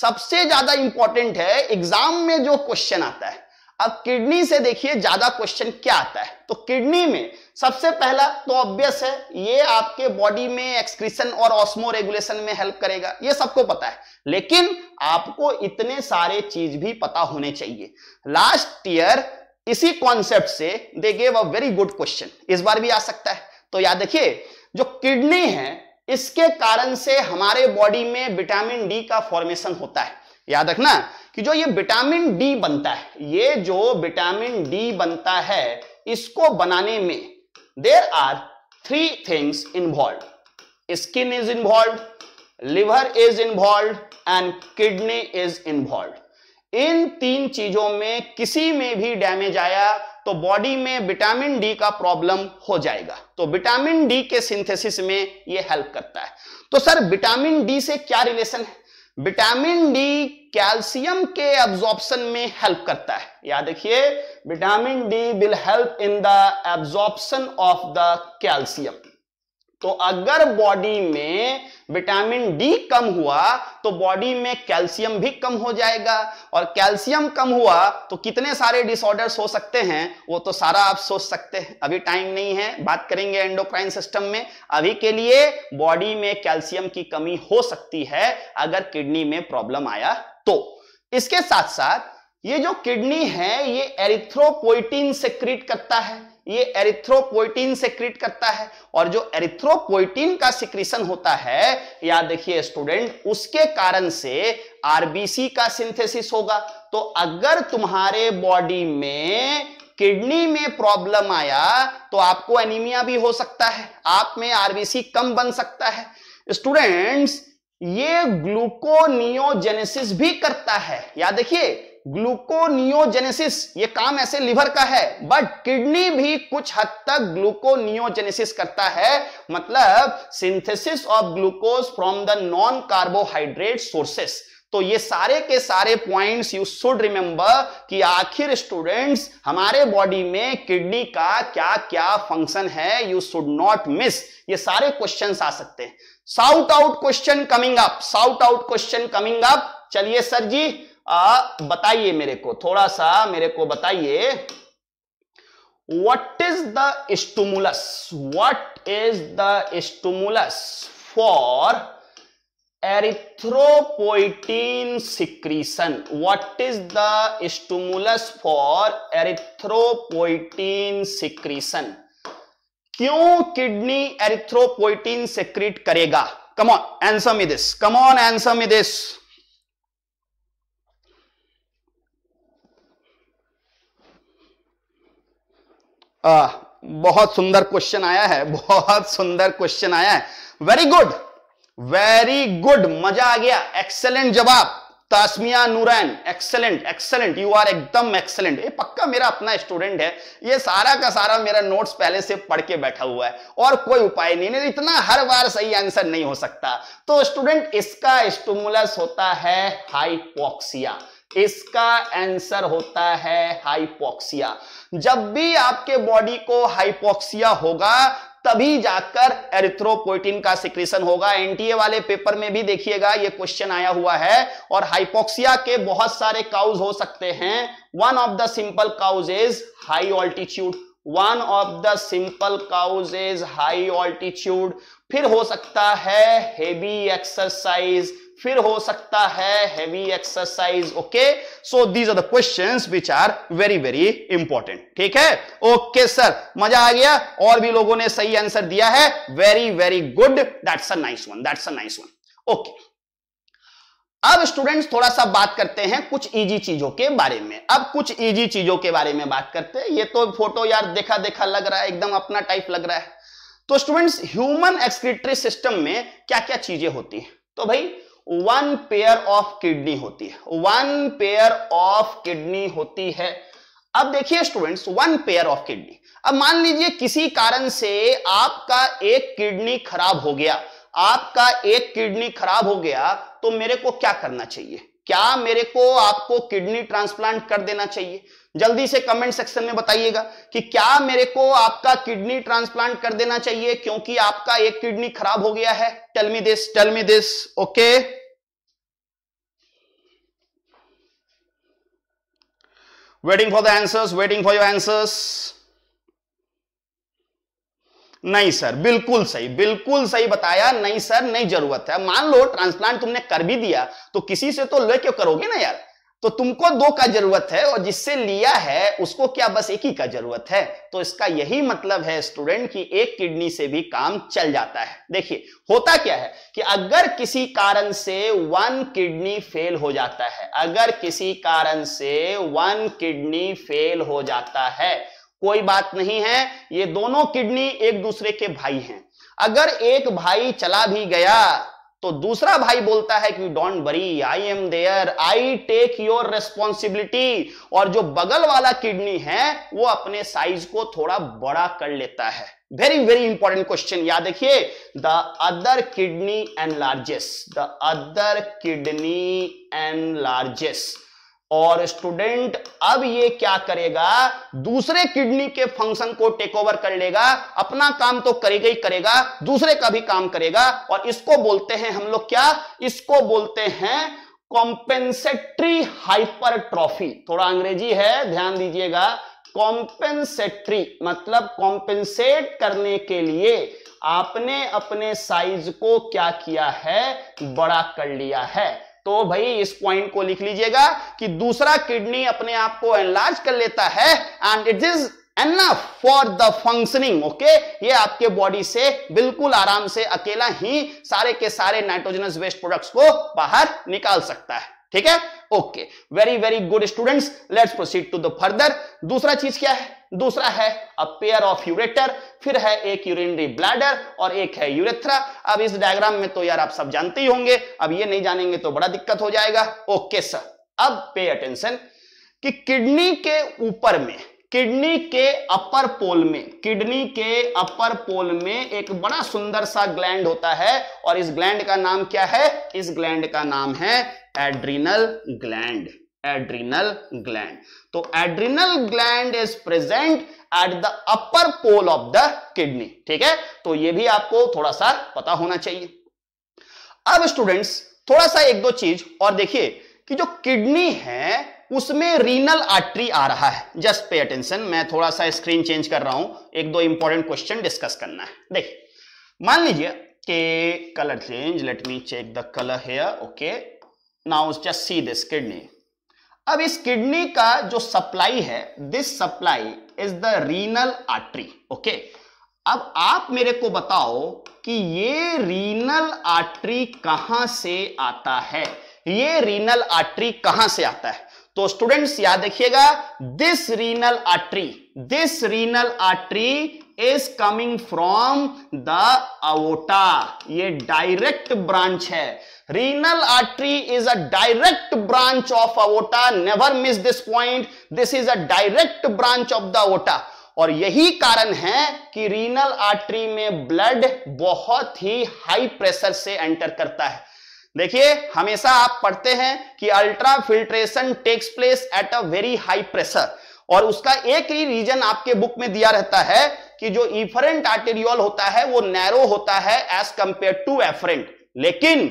सबसे ज्यादा इंपॉर्टेंट है एग्जाम में जो क्वेश्चन आता है अब किडनी से देखिए ज्यादा क्वेश्चन क्या आता है तो किडनी में सबसे पहला तो ऑब्वियस है ये आपके बॉडी में एक्सक्रीशन और ऑस्मो रेगुलेशन में हेल्प करेगा ये सबको पता है लेकिन आपको इतने सारे चीज भी पता होने चाहिए लास्ट ईयर इसी कॉन्सेप्ट से they gave a very good question इस बार भी आ सकता है तो याद देखिए जो किडनी है इसके कारण से हमारे बॉडी में विटामिन डी का फॉर्मेशन होता है याद रखना कि जो ये विटामिन डी बनता है ये जो विटामिन डी बनता है इसको बनाने में there are three things involve skin is involve liver is involve and kidney is involve in तीन चीजों में किसी में भी डैमेज आया तो बॉडी में विटामिन डी का प्रॉब्लम हो जाएगा तो विटामिन डी के सिंथेसिस में ये हेल्प करता है तो सर विटामिन डी से क्या रिलेशन है विटामिन डी कैल्शियम के एब्जॉर्प्शन में हेल्प करता है याद रखिए vitamin D will help in the absorption of the calcium तो अगर बॉडी में विटामिन डी कम हुआ तो बॉडी में कैल्शियम भी कम हो जाएगा और कैल्शियम कम हुआ तो कितने सारे डिसऑर्डर्स हो सकते हैं वो तो सारा आप सोच सकते हैं अभी टाइम नहीं है बात करेंगे एंडोक्राइन सिस्टम में अभी के लिए बॉडी में कैल्शियम की कमी हो सकती है अगर किडनी में प्रॉब्लम आया तो इसके साथ साथ ये जो किडनी है ये एरिथ्रोपोइटिन सेक्रीट करता है ये एरिथ्रोपोइटिन सेक्रीट करता है और जो एरिथ्रोपोइटिन का सिक्रीशन होता है या देखिए स्टूडेंट उसके कारण से आरबीसी का सिंथेसिस होगा तो अगर तुम्हारे बॉडी में किडनी में प्रॉब्लम आया तो आपको एनीमिया भी हो सकता है आप में आरबीसी कम बन सकता है स्टूडेंट्स ये ग्लूकोनियोजेनेसिस भी करता है या देखिए ग्लूकोनियोजेनेसिस ये काम ऐसे लिवर का है बट किडनी भी कुछ हद तक ग्लूकोनियोजेनेसिस करता है मतलब synthesis of glucose from the non carbohydrate sources तो ये सारे के सारे पॉइंट्स यू शुड रिमेंबर कि आखिर स्टूडेंट्स हमारे बॉडी में किडनी का क्या क्या फंक्शन है यू शुड नॉट मिस ये सारे क्वेश्चन आ सकते हैं shout out question coming up shout out question coming up चलिए सर जी बताइए मेरे को थोड़ा सा मेरे को बताइए what is the stimulus what is the stimulus for erythropoietin secretion what is the stimulus for erythropoietin secretion क्यों किडनी एरिथ्रोपोइटीन सिक्रीट करेगा come on answer me this answer this आ, बहुत सुंदर क्वेश्चन आया है बहुत सुंदर क्वेश्चन आया है वेरी गुड वेरी गुड मजा आ गया एक्सेलेंट जवाब Tasmia Noorain excellent excellent you are एकदम एक्सेलेंट ये पक्का मेरा अपना स्टूडेंट है ये सारा का सारा मेरा नोट्स पहले से पढ़ के बैठा हुआ है और कोई उपाय नहीं, नहीं इतना हर बार सही आंसर नहीं हो सकता तो स्टूडेंट इसका स्टूमुलस होता है हाइपोक्सिया इसका आंसर होता है हाइपोक्सिया जब भी आपके बॉडी को हाइपोक्सिया होगा तभी जाकर एरिथ्रोपोइटिन का सिक्रेशन होगा एनटीए वाले पेपर में भी देखिएगा ये क्वेश्चन आया हुआ है और हाइपोक्सिया के बहुत सारे काउज हो सकते हैं one of the simple cause is high altitude one of the simple cause is high altitude फिर हो सकता है हेवी एक्सरसाइज फिर हो सकता है heavy exercise okay so these are the questions which are very very important ठीक है ओके okay, सर मजा आ गया और भी लोगों ने सही आंसर दिया है very very good that's a nice one that's a nice one okay अब स्टूडेंट्स थोड़ा सा बात करते हैं कुछ इजी चीजों के बारे में अब कुछ इजी चीजों के बारे में बात करते हैं ये तो फोटो यार देखा देखा लग रहा है एकदम अपना टाइप लग रहा है तो स्टूडेंट्स ह्यूमन एक्सक्रिटरी सिस्टम में क्या क्या चीजें होती हैं तो भाई वन पेयर ऑफ किडनी होती है वन पेयर ऑफ किडनी होती है अब देखिए students one pair of kidney अब मान लीजिए किसी कारण से आपका एक किडनी खराब हो गया आपका एक किडनी खराब हो गया तो मेरे को क्या करना चाहिए क्या मेरे को आपको किडनी ट्रांसप्लांट कर देना चाहिए जल्दी से कमेंट सेक्शन में बताइएगा कि क्या मेरे को आपका किडनी ट्रांसप्लांट कर देना चाहिए क्योंकि आपका एक किडनी खराब हो गया है tell me this tell me this okay waiting for the answers waiting for your answers नहीं सर बिल्कुल सही बिल्कुल सही बताया नहीं सर नहीं जरूरत है मान लो ट्रांसप्लांट तुमने कर भी दिया तो किसी से तो ले क्यों करोगे ना यार तो तुमको दो का जरूरत है और जिससे लिया है उसको क्या बस एक ही का जरूरत है तो इसका यही मतलब है स्टूडेंट की एक किडनी से भी काम चल जाता है देखिए होता क्या है कि अगर किसी कारण से वन किडनी फेल हो जाता है अगर किसी कारण से वन किडनी फेल हो जाता है कोई बात नहीं है ये दोनों किडनी एक दूसरे के भाई हैं अगर एक भाई चला भी गया तो दूसरा भाई बोलता है कि don't worry I am there I take your responsibility और जो बगल वाला किडनी है वो अपने साइज को थोड़ा बड़ा कर लेता है वेरी वेरी इंपॉर्टेंट क्वेश्चन याद देखिए the other kidney enlarges the other kidney enlarges और स्टूडेंट अब ये क्या करेगा दूसरे किडनी के फंक्शन को टेक ओवर कर लेगा अपना काम तो करेगा ही करेगा दूसरे का भी काम करेगा और इसको बोलते हैं हम लोग क्या इसको बोलते हैं हाइपर ट्रॉफी थोड़ा अंग्रेजी है ध्यान दीजिएगा कॉम्पेंसेट्री मतलब कॉम्पेंसेट करने के लिए आपने अपने साइज को क्या किया है बड़ा कर लिया है तो भाई इस पॉइंट को लिख लीजिएगा कि दूसरा किडनी अपने आप को एनलार्ज कर लेता है and it is enough for the functioning okay ये आपके बॉडी से बिल्कुल आराम से अकेला ही सारे के सारे नाइट्रोजनस वेस्ट प्रोडक्ट्स को बाहर निकाल सकता है ठीक है okay very very good students let's proceed to the further दूसरा चीज क्या है दूसरा है अ पेयर ऑफ यूरेटर फिर है एक यूरिनरी ब्लैडर और एक है यूरेथ्रा अब इस डायग्राम में तो यार आप सब जानते ही होंगे अब ये नहीं जानेंगे तो बड़ा दिक्कत हो जाएगा ओके सर अब पे अटेंशन कि किडनी के ऊपर में किडनी के अपर पोल में किडनी के अपर पोल में एक बड़ा सुंदर सा ग्लैंड होता है और इस ग्लैंड का नाम क्या है इस ग्लैंड का नाम है एड्रीनल ग्लैंड एड्रीनल ग्लैंड तो adrenal gland is present at the upper pole of the kidney ठीक है तो ये भी आपको थोड़ा सा पता होना चाहिए अब स्टूडेंट्स थोड़ा सा एक दो चीज और देखिए कि जो किडनी है उसमें रीनल आर्टरी आ रहा है जस्ट पे अटेंशन मैं थोड़ा सा स्क्रीन चेंज कर रहा हूं एक दो इंपॉर्टेंट क्वेश्चन डिस्कस करना है देखिए मान लीजिए कि colour change let me check the colour here okay now just see this kidney अब इस किडनी का जो सप्लाई है this supply is the renal artery okay अब आप मेरे को बताओ कि ये रीनल आर्टरी कहां से आता है ये रीनल आर्टरी कहां से आता है तो स्टूडेंट्स याद रखिएगा this renal artery this renal artery is coming from the aorta ये डायरेक्ट ब्रांच है renal artery is a direct branch of aorta never miss this point this is a direct branch of the aorta और यही कारण है कि renal artery में blood बहुत ही हाई प्रेशर से एंटर करता है देखिए हमेशा आप पढ़ते हैं कि ultra filtration takes place at a very high pressure और उसका एक ही रीजन आपके बुक में दिया रहता है कि जो इफरेंट आर्टेरियल होता है वो नैरो होता है एज कंपेयर टू एफरेंट लेकिन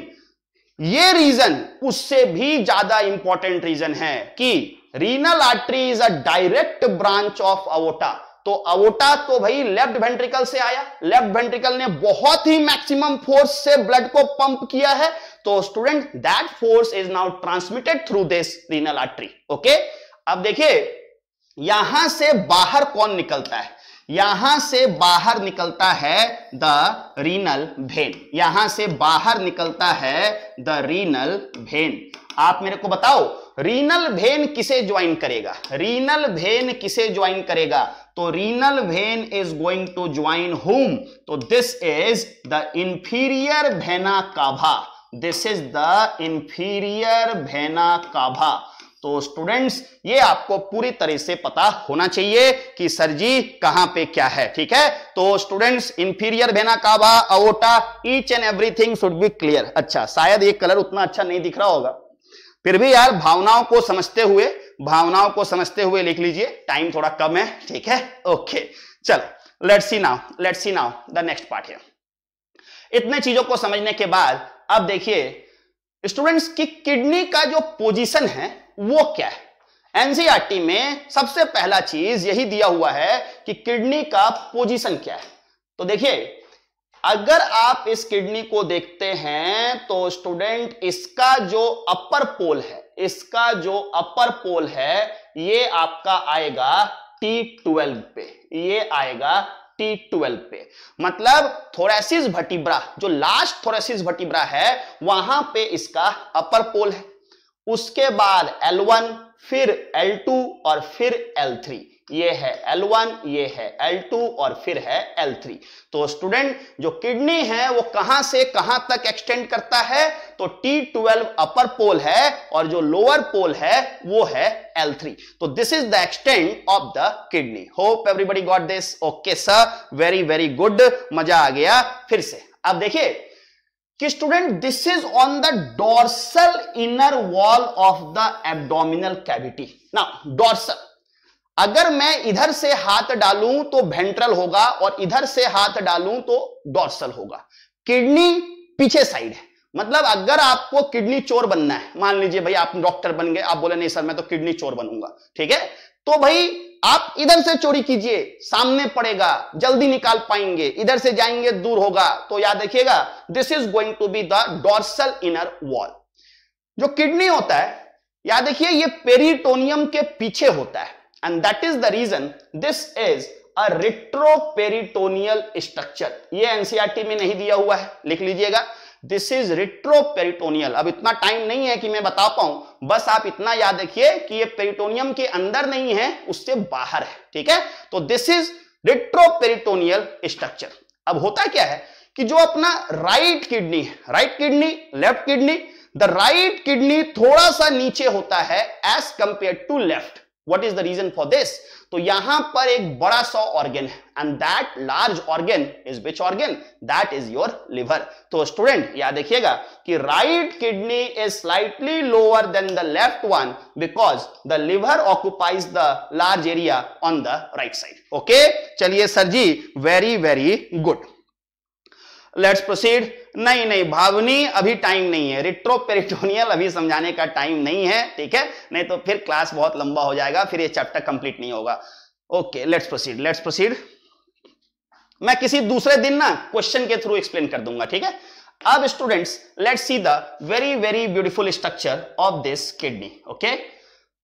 ये रीजन उससे भी ज्यादा इंपॉर्टेंट रीजन है कि renal artery is a direct branch of aorta तो अवोटा तो भाई लेफ्ट वेंट्रिकल से आया लेफ्ट वेंट्रिकल ने बहुत ही मैक्सिमम फोर्स से ब्लड को पंप किया है तो student that force is now transmitted through this renal artery okay अब देखिए यहां से बाहर कौन निकलता है यहां से बाहर निकलता है द रीनल भेन यहां से बाहर निकलता है द रीनल भेन आप मेरे को बताओ रीनल भेन किसे ज्वाइन करेगा रीनल भेन किसे ज्वाइन करेगा तो renal vein is going to join home तो this is the inferior vena cava this is the inferior vena cava तो स्टूडेंट्स ये आपको पूरी तरह से पता होना चाहिए कि सर जी कहां पे क्या है ठीक है तो students inferior vena cava aorta each and everything should be clear अच्छा शायद ये कलर उतना अच्छा नहीं दिख रहा होगा फिर भी यार भावनाओं को समझते हुए भावनाओं को समझते हुए लिख लीजिए टाइम थोड़ा कम है ठीक है ओके चलो let see now let see now the next part है इतने चीजों को समझने के बाद अब देखिए स्टूडेंट्स की किडनी का जो पोजीशन है वो क्या है एनसीआरटी e में सबसे पहला चीज यही दिया हुआ है कि किडनी का पोजीशन क्या है तो देखिए अगर आप इस किडनी को देखते हैं तो स्टूडेंट इसका जो अपर पोल है इसका जो अपर पोल है ये आपका आएगा टी ट्वेल्व पे ये आएगा टी ट्वेल्व पे मतलब थोरेसिस भटिब्रा जो लास्ट थोरेसिस भटिब्रा है वहां पे इसका अपर पोल है उसके बाद L1 फिर L2 और फिर L3 ये है L1 ये है L2 और फिर है L3 तो स्टूडेंट जो किडनी है वो कहां से कहां तक एक्सटेंड करता है तो T12 अपर पोल है और जो लोअर पोल है वो है L3 तो this is the extent of the kidney hope everybody got this okay sir very very good मजा आ गया फिर से अब देखिए कि student this is on the dorsal inner wall of the abdominal cavity ना डोर्सल अगर मैं इधर से हाथ डालूं तो वेंट्रल होगा और इधर से हाथ डालूं तो डोर्सल होगा किडनी पीछे साइड है मतलब अगर आपको किडनी चोर बनना है मान लीजिए भाई आप डॉक्टर बन गए आप बोले नहीं सर मैं तो किडनी चोर बनूंगा ठीक है तो भाई आप इधर से चोरी कीजिए सामने पड़ेगा जल्दी निकाल पाएंगे इधर से जाएंगे दूर होगा तो याद रखिएगा this is going to be the dorsal inner wall जो किडनी होता है याद देखिए ये पेरिटोनियम के पीछे होता है and that is the reason this is a retroperitoneal structure ये एनसीआरटी e में नहीं दिया हुआ है लिख लीजिएगा दिस इज रिट्रोपेरिटोनियल अब इतना टाइम नहीं है कि मैं बता पाऊं बस आप इतना याद रखिए कि ये पेरिटोनियम के अंदर नहीं है उससे बाहर है ठीक है तो दिस इज रिट्रोपेरिटोनियल स्ट्रक्चर अब होता क्या है कि जो अपना राइट किडनी है right kidney left kidney the right kidney थोड़ा सा नीचे होता है as compare to left what is the reason for this तो यहां पर एक बड़ा सा ऑर्गेन है and that large organ is which organ that is your liver तो स्टूडेंट याद देखिएगा कि right kidney is slightly lower than the left one because the liver occupies the large area on the right side okay चलिए sir ji very very good let's proceed नहीं नहीं भावनी अभी time नहीं है रिट्रो पेरिटोनियल अभी समझाने का टाइम नहीं है ठीक है नहीं तो फिर क्लास बहुत लंबा हो जाएगा फिर ये चैप्टर कंप्लीट नहीं होगा okay let's proceed let's proceed मैं किसी दूसरे दिन ना क्वेश्चन के थ्रू एक्सप्लेन कर दूंगा ठीक है अब students let see the very very beautiful structure of this kidney okay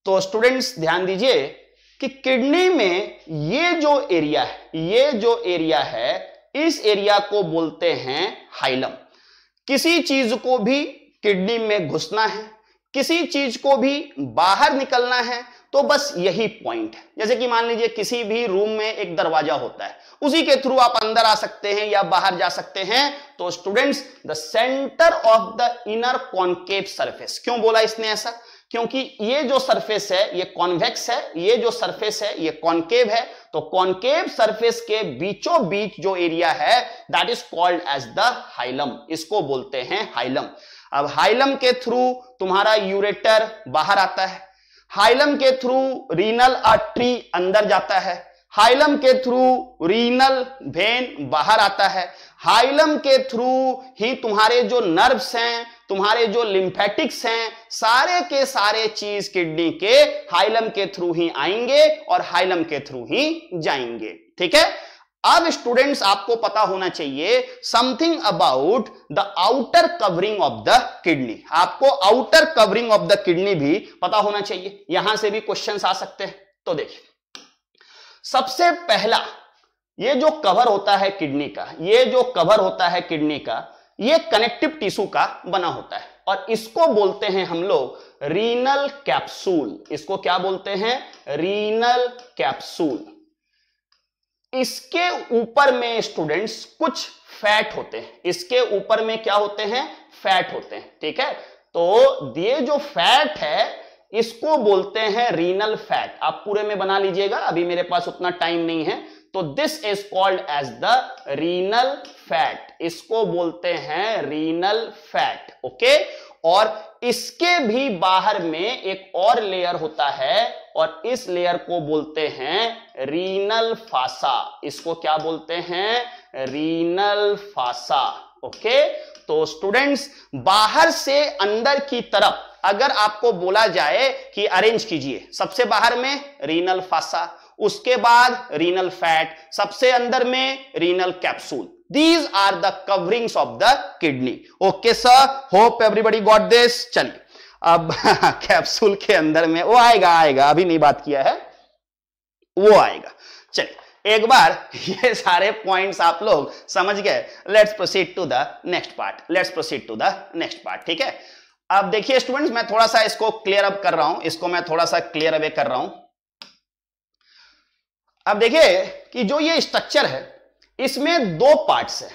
तो स्टूडेंट्स ध्यान दीजिए कि किडनी में ये जो एरिया है ये जो एरिया है इस एरिया को बोलते हैं हाइलम किसी चीज को भी किडनी में घुसना है किसी चीज को भी बाहर निकलना है तो बस यही पॉइंट है जैसे कि मान लीजिए किसी भी रूम में एक दरवाजा होता है उसी के थ्रू आप अंदर आ सकते हैं या बाहर जा सकते हैं तो students the centre of the inner concave surface क्यों बोला इसने ऐसा क्योंकि ये जो सरफेस है ये कॉन्वेक्स है ये जो सरफेस है ये कॉन्केव है तो कॉन्केव सरफेस के बीचों बीच जो एरिया है that is called as the hilum इसको बोलते हैं हाइलम अब हाइलम के थ्रू तुम्हारा यूरेटर बाहर आता है हाइलम के थ्रू रीनल आर्ट्री अंदर जाता है हाइलम के थ्रू रीनल वेन बाहर आता है हाइलम के थ्रू ही तुम्हारे जो नर्व्स हैं तुम्हारे जो लिम्फेटिक्स हैं सारे के सारे चीज किडनी के हाइलम के थ्रू ही आएंगे और हाइलम के थ्रू ही जाएंगे ठीक है अब स्टूडेंट्स आपको पता होना चाहिए something about the outer covering of the kidney आपको outer covering of the kidney भी पता होना चाहिए यहां से भी क्वेश्चन आ सकते हैं तो देखिए सबसे पहला ये जो कवर होता है किडनी का ये जो कवर होता है किडनी का ये कनेक्टिव टिश्यू का बना होता है और इसको बोलते हैं हम लोग रीनल कैप्सूल इसको क्या बोलते हैं रीनल कैप्सूल इसके ऊपर में स्टूडेंट्स कुछ फैट होते हैं इसके ऊपर में क्या होते हैं फैट होते हैं ठीक है तो ये जो फैट है इसको बोलते हैं रीनल फैट आप पूरे में बना लीजिएगा अभी मेरे पास उतना टाइम नहीं है तो this is called as the renal fat इसको बोलते हैं रीनल फैट ओके और इसके भी बाहर में एक और लेयर होता है और इस लेयर को बोलते हैं रीनल फासा इसको क्या बोलते हैं रीनल फासा ओके तो स्टूडेंट्स बाहर से अंदर की तरफ अगर आपको बोला जाए कि अरेंज कीजिए सबसे बाहर में रीनल फासा उसके बाद रीनल फैट सबसे अंदर में renal capsule these are the coverings of the kidney okay sir hope everybody got this चलिए अब कैप्सूल के अंदर में वो आएगा आएगा अभी नहीं बात किया है वो आएगा चलिए एक बार ये सारे पॉइंट्स आप लोग समझ गए let's proceed to the next part let's proceed to the next part ठीक है अब देखिए स्टूडेंट्स मैं थोड़ा सा इसको क्लियर अप कर रहा हूं इसको मैं थोड़ा सा क्लियर अवे कर रहा हूं अब देखिए कि जो ये स्ट्रक्चर है इसमें दो पार्ट्स है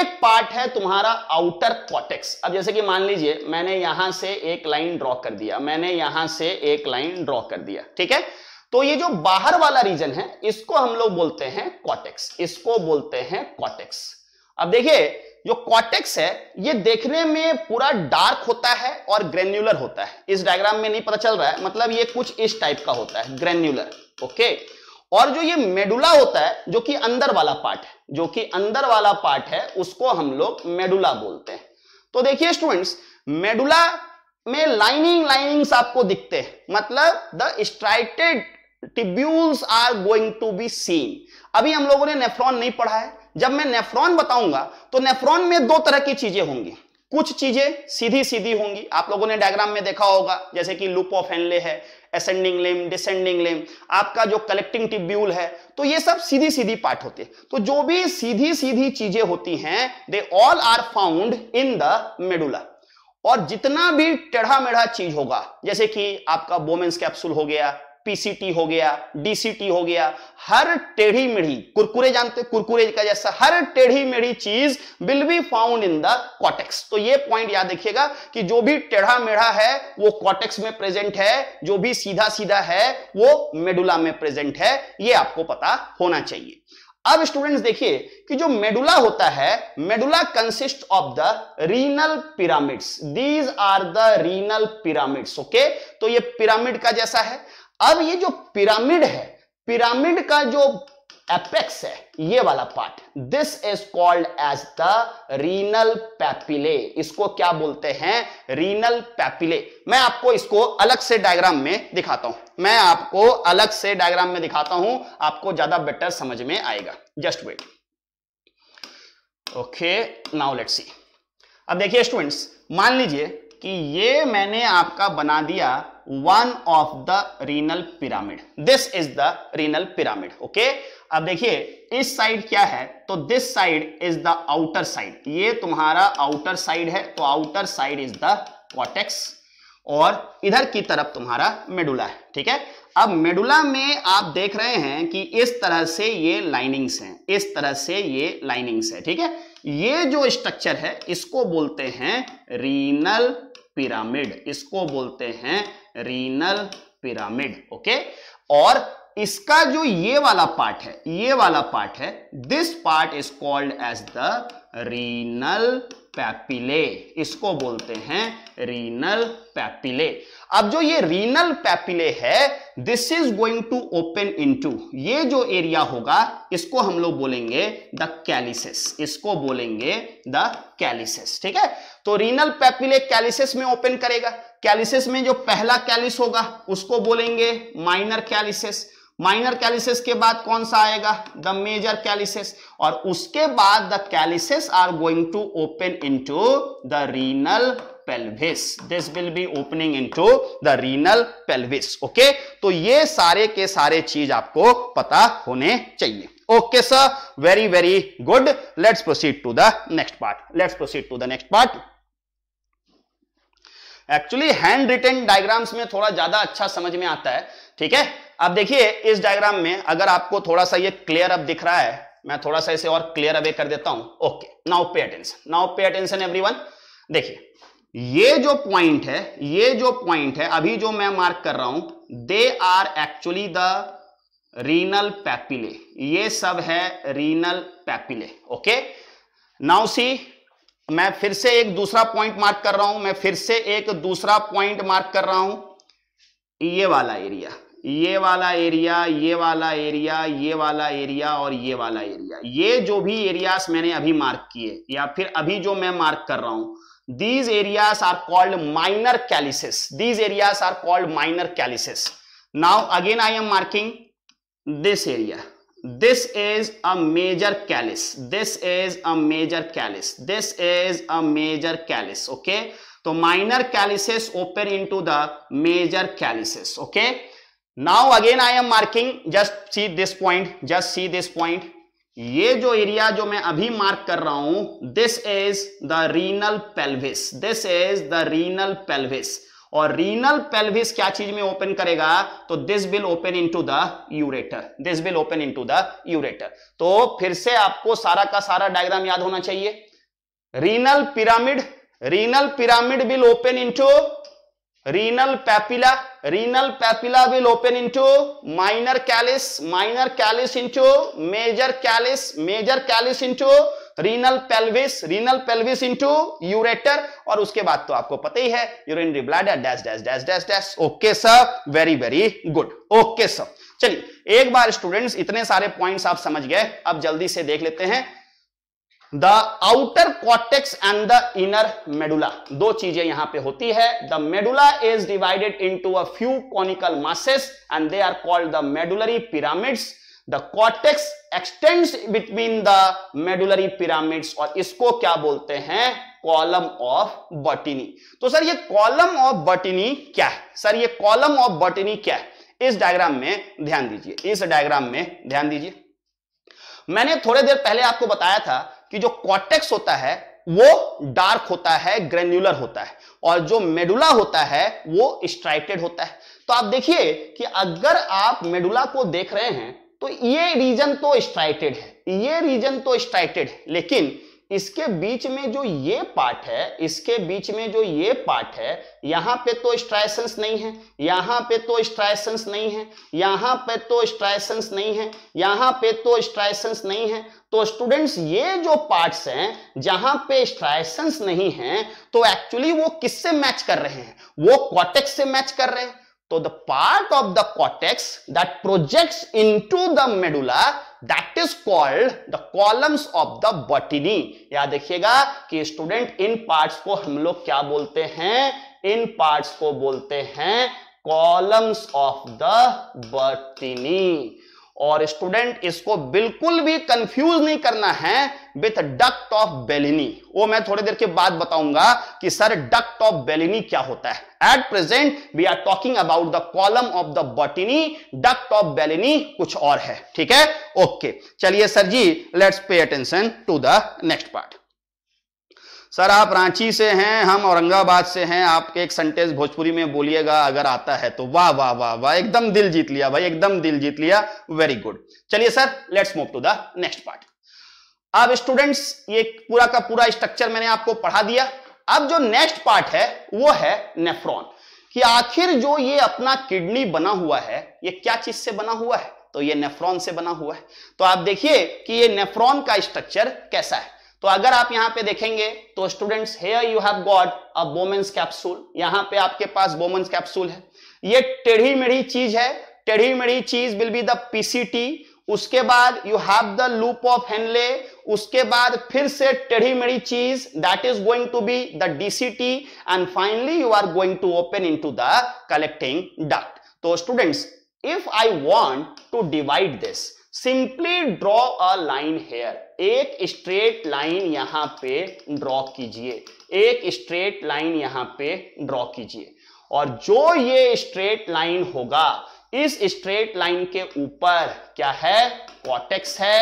एक पार्ट है तुम्हारा आउटर कॉटेक्स अब जैसे कि मान लीजिए मैंने यहां से एक लाइन ड्रॉ कर दिया मैंने यहां से एक लाइन ड्रॉ कर दिया ठीक है तो ये जो बाहर वाला रीजन है इसको हम लोग बोलते हैं कॉटेक्स इसको बोलते हैं कॉटेक्स अब देखिए जो कॉटेक्स है ये देखने में पूरा डार्क होता है और ग्रेन्यूलर होता है इस डायग्राम में नहीं पता चल रहा है मतलब ये कुछ इस टाइप का होता है ग्रेन्यूलर ओके okay? और जो ये मेडुला होता है जो कि अंदर वाला पार्ट है जो कि अंदर वाला पार्ट है उसको हम लोग मेडुला बोलते हैं तो देखिए स्टूडेंट्स मेडुला में लाइनिंग लाइनिंग्स आपको दिखते हैं मतलब the striated tubules are going to be seen अभी हम लोगों ने नेफ्रॉन नहीं पढ़ा है जब मैं नेफ्रॉन बताऊंगा तो नेफ्रॉन में दो तरह की चीजें होंगी कुछ चीजें सीधी सीधी होंगी आप लोगों ने डायग्राम में देखा होगा जैसे कि लूप ऑफ एनले है असेंडिंग लिम डिसेंडिंग लिम आपका जो कलेक्टिंग टिब्यूल है तो ये सब सीधी सीधी पार्ट होते तो जो भी सीधी सीधी चीजें होती हैं they all are found in the medulla और जितना भी टेढ़ा मेढ़ा चीज होगा जैसे कि आपका बोमेंस कैप्सूल हो गया पीसीटी हो गया डीसीटी हो गया हर टेढ़ी मेढ़ी कुरकुरे जानते कुरकुरे का जैसा हर टेढ़ी मेढ़ी चीज will be found in the cortex तो ये पॉइंट याद रखिएगा कि जो भी टेढ़ा मेढ़ा है वो कॉटेक्स में प्रेजेंट है जो भी सीधा सीधा है वो मेडुला में प्रेजेंट है ये आपको पता होना चाहिए अब स्टूडेंट्स देखिए कि जो मेडुला होता है medulla consist of the renal pyramids these are the renal pyramids okay तो ये पिरामिड का जैसा है अब ये जो पिरामिड है पिरामिड का जो एपेक्स है ये वाला part this is called as the renal papillae इसको क्या बोलते हैं रीनल पैपिले मैं आपको इसको अलग से डायग्राम में दिखाता हूं मैं आपको अलग से डायग्राम में दिखाता हूं आपको ज्यादा बेटर समझ में आएगा just wait okay now let see अब देखिए स्टूडेंट्स मान लीजिए कि ये मैंने आपका बना दिया one of the renal pyramid this is the renal pyramid okay अब देखिए इस साइड क्या है तो this side is the outer side ये तुम्हारा आउटर साइड है तो outer side is the cortex और इधर की तरफ तुम्हारा मेडुला है ठीक है अब मेडुला में आप देख रहे हैं कि इस तरह से ये लाइनिंग्स हैं इस तरह से ये लाइनिंग्स है ठीक है ये जो स्ट्रक्चर है इसको बोलते हैं रीनल पिरामिड इसको बोलते हैं रीनल पिरामिड ओके और इसका जो ये वाला पार्ट है ये वाला पार्ट है this part is called as the renal papillae इसको बोलते हैं रीनल पैपिले अब जो ये रीनल पैपिले है this is going to open into ये जो एरिया होगा इसको हम लोग बोलेंगे द कैलिसिस इसको बोलेंगे द कैलिसिस ठीक है तो रीनल पैपिले कैलिसिस में ओपन करेगा कैलिसिस में जो पहला कैलिस होगा उसको बोलेंगे माइनर कैलिसिस माइनर कैलिसिस के बाद कौन सा आएगा द मेजर कैलिसिस और उसके बाद the calyces are going to open into the renal pelvis this will be opening into the renal pelvis okay तो ये सारे के सारे चीज आपको पता होने चाहिए okay sir very very good let's proceed to the next part let's proceed to the next part actually hand written diagrams में थोड़ा ज्यादा अच्छा समझ में आता है ठीक है अब देखिए इस डायग्राम में अगर आपको थोड़ा सा ये क्लियर अप दिख रहा है मैं थोड़ा सा इसे और क्लियर अवे कर देता हूं okay now pay attention now pay attention everyone देखिए ये जो पॉइंट है ये जो पॉइंट है अभी जो मैं मार्क कर रहा हूं they are actually the renal papillae ये सब है renal papillae okay now see मैं फिर से एक दूसरा पॉइंट मार्क कर रहा हूं मैं फिर से एक दूसरा पॉइंट मार्क कर रहा हूं ये वाला एरिया ये वाला एरिया ये वाला एरिया ये वाला एरिया और ये वाला एरिया ये जो भी एरियाज मैंने अभी मार्क किए या फिर अभी जो मैं मार्क कर रहा हूं these areas are called minor calyces these areas are called minor calyces now again I am marking this area this is a major callus this is a major callus this is a major callus okay so minor calluses open into the major calluses okay now again I am marking just see this point just see this point ये जो area जो मैं अभी mark कर रहा हूं this is the renal pelvis this is the renal pelvis और renal pelvis क्या चीज में ओपन करेगा तो this will open into the ureter this will open into the ureter तो फिर से आपको सारा का सारा डायग्राम याद होना चाहिए renal pyramid renal pyramid will open into renal papilla renal papilla will open into minor callus minor callus into major callus major callus into renal pelvis renal pelvis into ureter और उसके बाद तो आपको पता ही है urinary bladder dash dash dash dash dash okay sir very very good okay sir चलिए एक बार students इतने सारे पॉइंट्स आप समझ गए अब जल्दी से देख लेते हैं the outer cortex and the inner medulla दो चीजें यहां पे होती है the medulla is divided into a few conical masses and they are called the medullary pyramids the cortex extends between the medullary pyramids और इसको क्या बोलते हैं कॉलम ऑफ बटिनी तो सर ये कॉलम ऑफ बटिनी क्या है सर ये कॉलम ऑफ बटिनी क्या है इस डायग्राम में ध्यान दीजिए इस डायग्राम में ध्यान दीजिए मैंने थोड़े देर पहले आपको बताया था कि जो कॉटेक्स होता है वो डार्क होता है ग्रेन्यूलर होता है और जो मेडुला होता है वो स्ट्राइटेड होता है तो आप देखिए कि अगर आप मेडुला को देख रहे हैं तो ये रीजन तो स्ट्राइटेड है ये रीजन तो स्ट्राइटेड है लेकिन इसके बीच में जो ये पार्ट है इसके बीच में जो ये पार्ट है यहां पे तो स्ट्राइसेंस नहीं है यहां पे तो स्ट्राइसेंस नहीं है यहां पे तो स्ट्राइसेंस नहीं है यहां पे तो स्ट्राइसेंस नहीं है तो स्टूडेंट्स ये जो पार्ट्स हैं जहां पे स्ट्राइसेंस नहीं है तो एक्चुअली वो किससे मैच कर रहे हैं वो कॉटेक्स से मैच कर रहे हैं तो the part of the cortex that projects into the medulla that is called the columns of the Bertini याद देखिएगा कि स्टूडेंट इन पार्ट्स को हम लोग क्या बोलते हैं इन पार्ट्स को बोलते हैं कॉलम्स ऑफ द बॉटनी और स्टूडेंट इसको बिल्कुल भी कंफ्यूज नहीं करना है विथ डक्ट ऑफ बेलिनी वो मैं थोड़ी देर के बाद बताऊंगा कि सर डक्ट ऑफ बेलिनी क्या होता है at present we are talking about the column of the Bertini duct of Bellini कुछ और है ठीक है ओके चलिए sir ji let's pay attention to the next part sir आप रांची से हैं हम औरंगाबाद से हैं आपके एक सेंटेंस भोजपुरी में बोलिएगा अगर आता है तो वाह वाह वाह वाह एकदम दिल जीत लिया भाई एकदम दिल जीत लिया वेरी गुड चलिए sir let's move to the next part अब स्टूडेंट्स ये पूरा का पूरा स्ट्रक्चर मैंने आपको पढ़ा दिया अब जो नेक्स्ट पार्ट है वो है नेफ्रॉन कि आखिर जो ये अपना किडनी बना हुआ है ये क्या चीज से बना हुआ है तो ये नेफ्रॉन से बना हुआ है तो आप देखिए कि ये नेफ्रॉन का स्ट्रक्चर कैसा है तो अगर आप यहां पे देखेंगे तो students here you have got a Bowman's capsule यहां पे आपके पास बोमेंस कैप्सूल है ये टेढ़ी मेढ़ी चीज है टेढ़ी मेढ़ी चीज विल बी द पीसीटी उसके बाद you have the loop of Henle उसके बाद फिर से टेढ़ी मेढ़ी चीज that is going to be the DCT and finally you are going to open to the collecting duct तो students if I want to divide this simply draw a line here एक straight line यहां पे draw कीजिए एक straight line यहां पे draw कीजिए और जो ये स्ट्रेट लाइन होगा इस स्ट्रेट लाइन के ऊपर क्या है कॉटेक्स है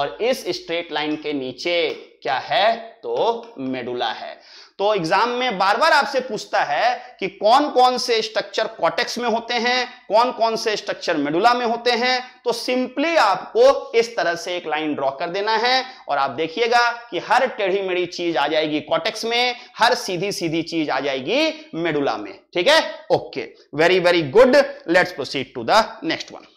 और इस स्ट्रेट लाइन के नीचे क्या है तो मेडुला है तो एग्जाम में बार बार आपसे पूछता है कि कौन कौन से स्ट्रक्चर कॉटेक्स में होते हैं कौन कौन से स्ट्रक्चर मेडुला में होते हैं तो सिंपली आपको इस तरह से एक लाइन ड्रॉ कर देना है और आप देखिएगा कि हर टेढ़ी मेढ़ी चीज आ जाएगी कॉटेक्स में हर सीधी सीधी चीज आ जाएगी मेडुला में ठीक है okay very very good let's proceed to the next one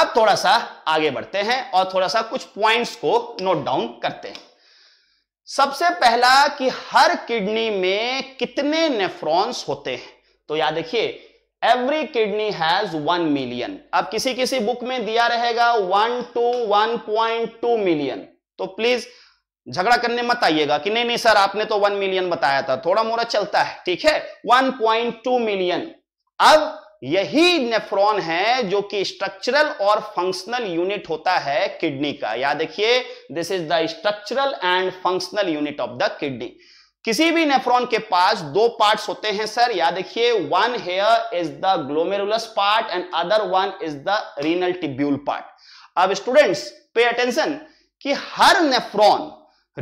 अब थोड़ा सा आगे बढ़ते हैं और थोड़ा सा कुछ पॉइंट्स को नोट डाउन करते हैं सबसे पहला कि हर किडनी में कितने नेफ्रॉन्स होते हैं तो याद देखिए every kidney has one million अब किसी किसी बुक में दिया रहेगा one two one point two million तो प्लीज झगड़ा करने मत आइएगा कि नहीं नहीं सर आपने तो वन मिलियन बताया था थोड़ा मोरा चलता है ठीक है वन पॉइंट टू मिलियन अब यही नेफ्रॉन है जो कि स्ट्रक्चरल और फंक्शनल यूनिट होता है किडनी का या देखिए this is the structural and functional unit of the kidney किसी भी नेफ्रॉन के पास दो पार्ट्स होते हैं सर या देखिए one here is the glomerulus part and other one is the renal tubule part अब स्टूडेंट्स पे अटेंशन कि हर nephron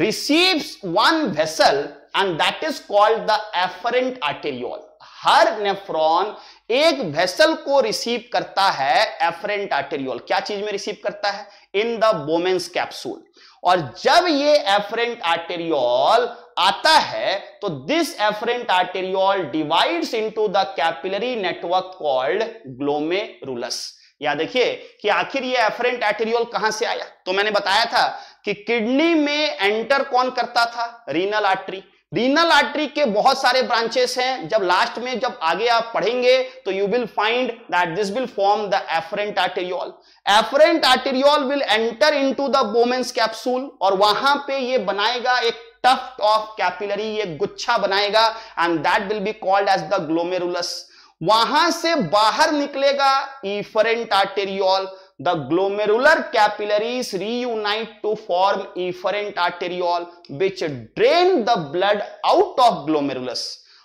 receives one vessel and that is called the afferent arteriole हर नेफ्रॉन एक vessel को receive करता है efferent arteriole क्या चीज में रिसीव करता है इन द बोमेंस कैप्सूल और जब ये एफरेंट आर्टेरियोल आता है तो this afferent arteriole divides into the capillary network called glomerulus या देखिए कि आखिर ये एफरेंट आर्टेरियोल कहां से आया तो मैंने बताया था कि किडनी में एंटर कौन करता था रीनल आर्टरी रीनल आर्टरी के बहुत सारे ब्रांचेस हैं जब लास्ट में जब आगे आप पढ़ेंगे तो you will find that this will form the afferent arteriole afferent arteriole will enter into the Bowman's capsule और वहां पे ये बनाएगा एक टफ्ट ऑफ कैपिलरी ये गुच्छा बनाएगा and that will be called as the glomerulus वहां से बाहर निकलेगा efferent arteriole glomerular glomerular reunite to form efferent arteriole which drain the blood out of glomerulus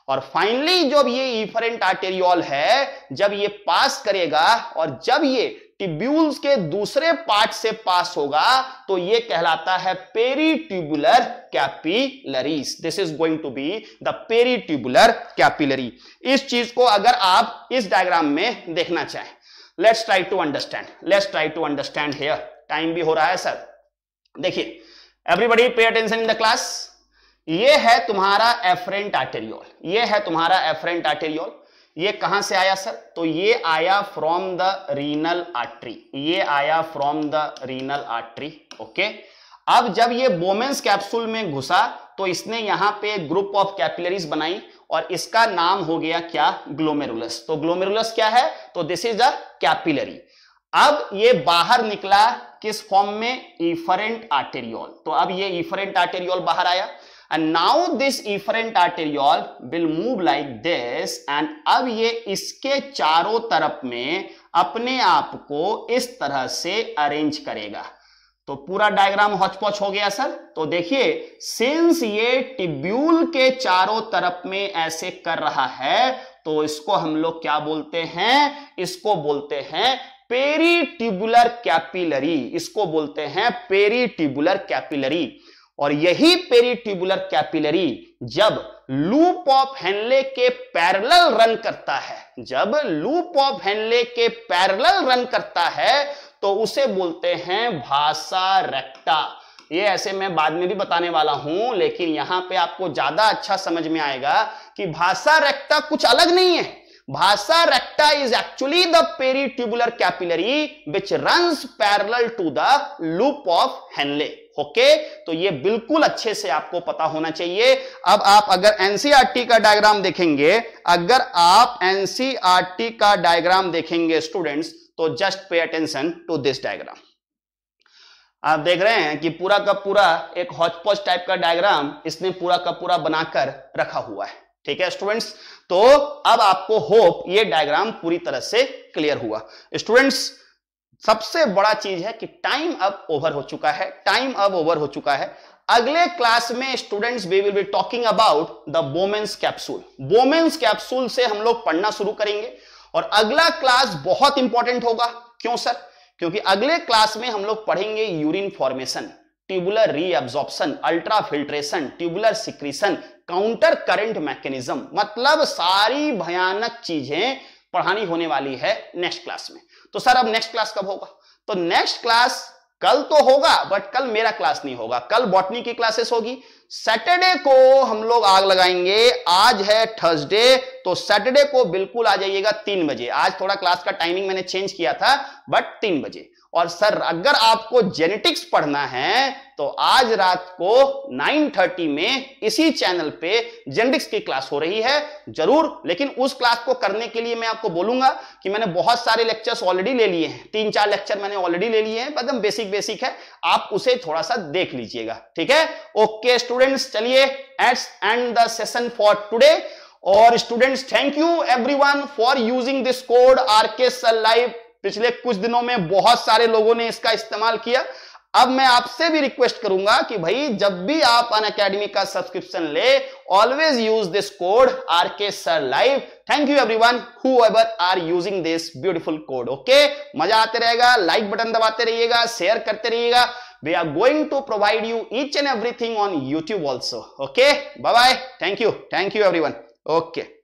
और फाइनली जब ये इफरेंट आर्टेरियोल है जब ये पास करेगा और जब ये टिब्यूल्स के दूसरे पार्ट से पास होगा तो ये कहलाता है peritubular capillaries this is going to be the peritubular capillary इस चीज को अगर आप इस डायग्राम में देखना चाहें let's try to understand let's try to understand here time भी हो रहा है सर देखिए everybody pay attention in the class ये है तुम्हारा एफरेंट आर्टेरियोल ये है तुम्हारा एफरेंट आर्टेरियोल ये कहां से आया सर तो ये आया फ्रॉम द रीनल आर्टरी ये आया from the renal artery okay अब जब ये बोमेंस कैप्सूल में घुसा तो इसने यहां पे ग्रुप ऑफ कैपिलरीज बनाई और इसका नाम हो गया क्या ग्लोमेरुलस तो ग्लोमेरुलस क्या है तो दिस इज अ कैपिलरी अब ये बाहर निकला किस फॉर्म में इफरेंट आर्टेरियोल तो अब ये इफरेंट आर्टेरियोल बाहर आया and now this efferent arteriole will move like this and अब ये इसके चारों तरफ में अपने आप को इस तरह से अरेंज करेगा तो पूरा डायग्राम हॉचपॉच हो गया सर तो देखिए सिंस ये टिब्यूल के चारों तरफ में ऐसे कर रहा है तो इसको हम लोग क्या बोलते हैं इसको बोलते हैं पेरीटिबुलर कैपिलरी इसको बोलते हैं पेरीटिबुलर कैपिलरी और यही पेरीटिबुलर कैपिलरी जब लूप ऑफ हेनले के पैरेलल रन करता है जब लूप ऑफ हेनले के पैरेलल रन करता है तो उसे बोलते हैं भाषा रेक्टा ये ऐसे मैं बाद में भी बताने वाला हूं लेकिन यहां पे आपको ज्यादा अच्छा समझ में आएगा कि भाषा रेक्टा कुछ अलग नहीं है vasa recta is actually the peritubular capillary which run parallel to the loop of Henle okay okay? तो ये बिल्कुल अच्छे से आपको पता होना चाहिए अब आप अगर एनसीआरटी e का डायग्राम देखेंगे अगर आप एनसीआरटी e का डायग्राम देखेंगे स्टूडेंट्स तो just pay attention to this diagram आप देख रहे हैं कि पूरा का पूरा एक हॉचपॉच टाइप का डायग्राम इसने पूरा का पूरा बनाकर रखा हुआ है ठीक है स्टूडेंट्स तो अब आपको होप ये डायग्राम पूरी तरह से क्लियर हुआ स्टूडेंट्स सबसे बड़ा चीज है कि टाइम अब ओवर हो चुका है टाइम अब ओवर हो चुका है अगले क्लास में students we will be talking about the Bowman's capsule Bowman's capsule से हम लोग पढ़ना शुरू करेंगे और अगला क्लास बहुत इंपॉर्टेंट होगा क्यों सर क्योंकि अगले क्लास में हम लोग पढ़ेंगे urine formation tubular reabsorption ultrafiltration tubular secretion counter current mechanism मतलब सारी भयानक चीजें पढ़ानी होने वाली है नेक्स्ट क्लास में तो सर अब नेक्स्ट क्लास कब होगा तो नेक्स्ट क्लास कल तो होगा बट कल मेरा क्लास नहीं होगा कल बॉटनी की क्लासेस होगी सैटरडे को हम लोग आग लगाएंगे आज है थर्सडे तो सैटरडे को बिल्कुल आ जाइएगा तीन बजे आज थोड़ा क्लास का टाइमिंग मैंने चेंज किया था बट तीन बजे और सर अगर आपको जेनेटिक्स पढ़ना है तो आज रात को 9:30 में इसी चैनल पे जेनेटिक्स की क्लास हो रही है जरूर लेकिन उस क्लास को करने के लिए मैं आपको बोलूंगा कि मैंने बहुत सारे लेक्चर्स ऑलरेडी ले लिए हैं तीन चार लेक्चर मैंने ऑलरेडी ले लिए हैं एकदम बेसिक बेसिक है आप उसे थोड़ा सा देख लीजिएगा ठीक है ओके स्टूडेंट्स चलिए it's end the session for today और students thank you everyone for using this code R K live पिछले कुछ दिनों में बहुत सारे लोगों ने इसका इस्तेमाल किया अब मैं आपसे भी रिक्वेस्ट करूंगा कि भाई जब भी आप अन अकेडमी का सब्सक्रिप्शन ले always use this code R K sir live thank you everyone who are using this beautiful code okay मजा आते रहेगा लाइक बटन दबाते रहिएगा शेयर करते रहिएगा are going to provide you each and everything on YouTube also okay bye thank you thank you everyone Okay.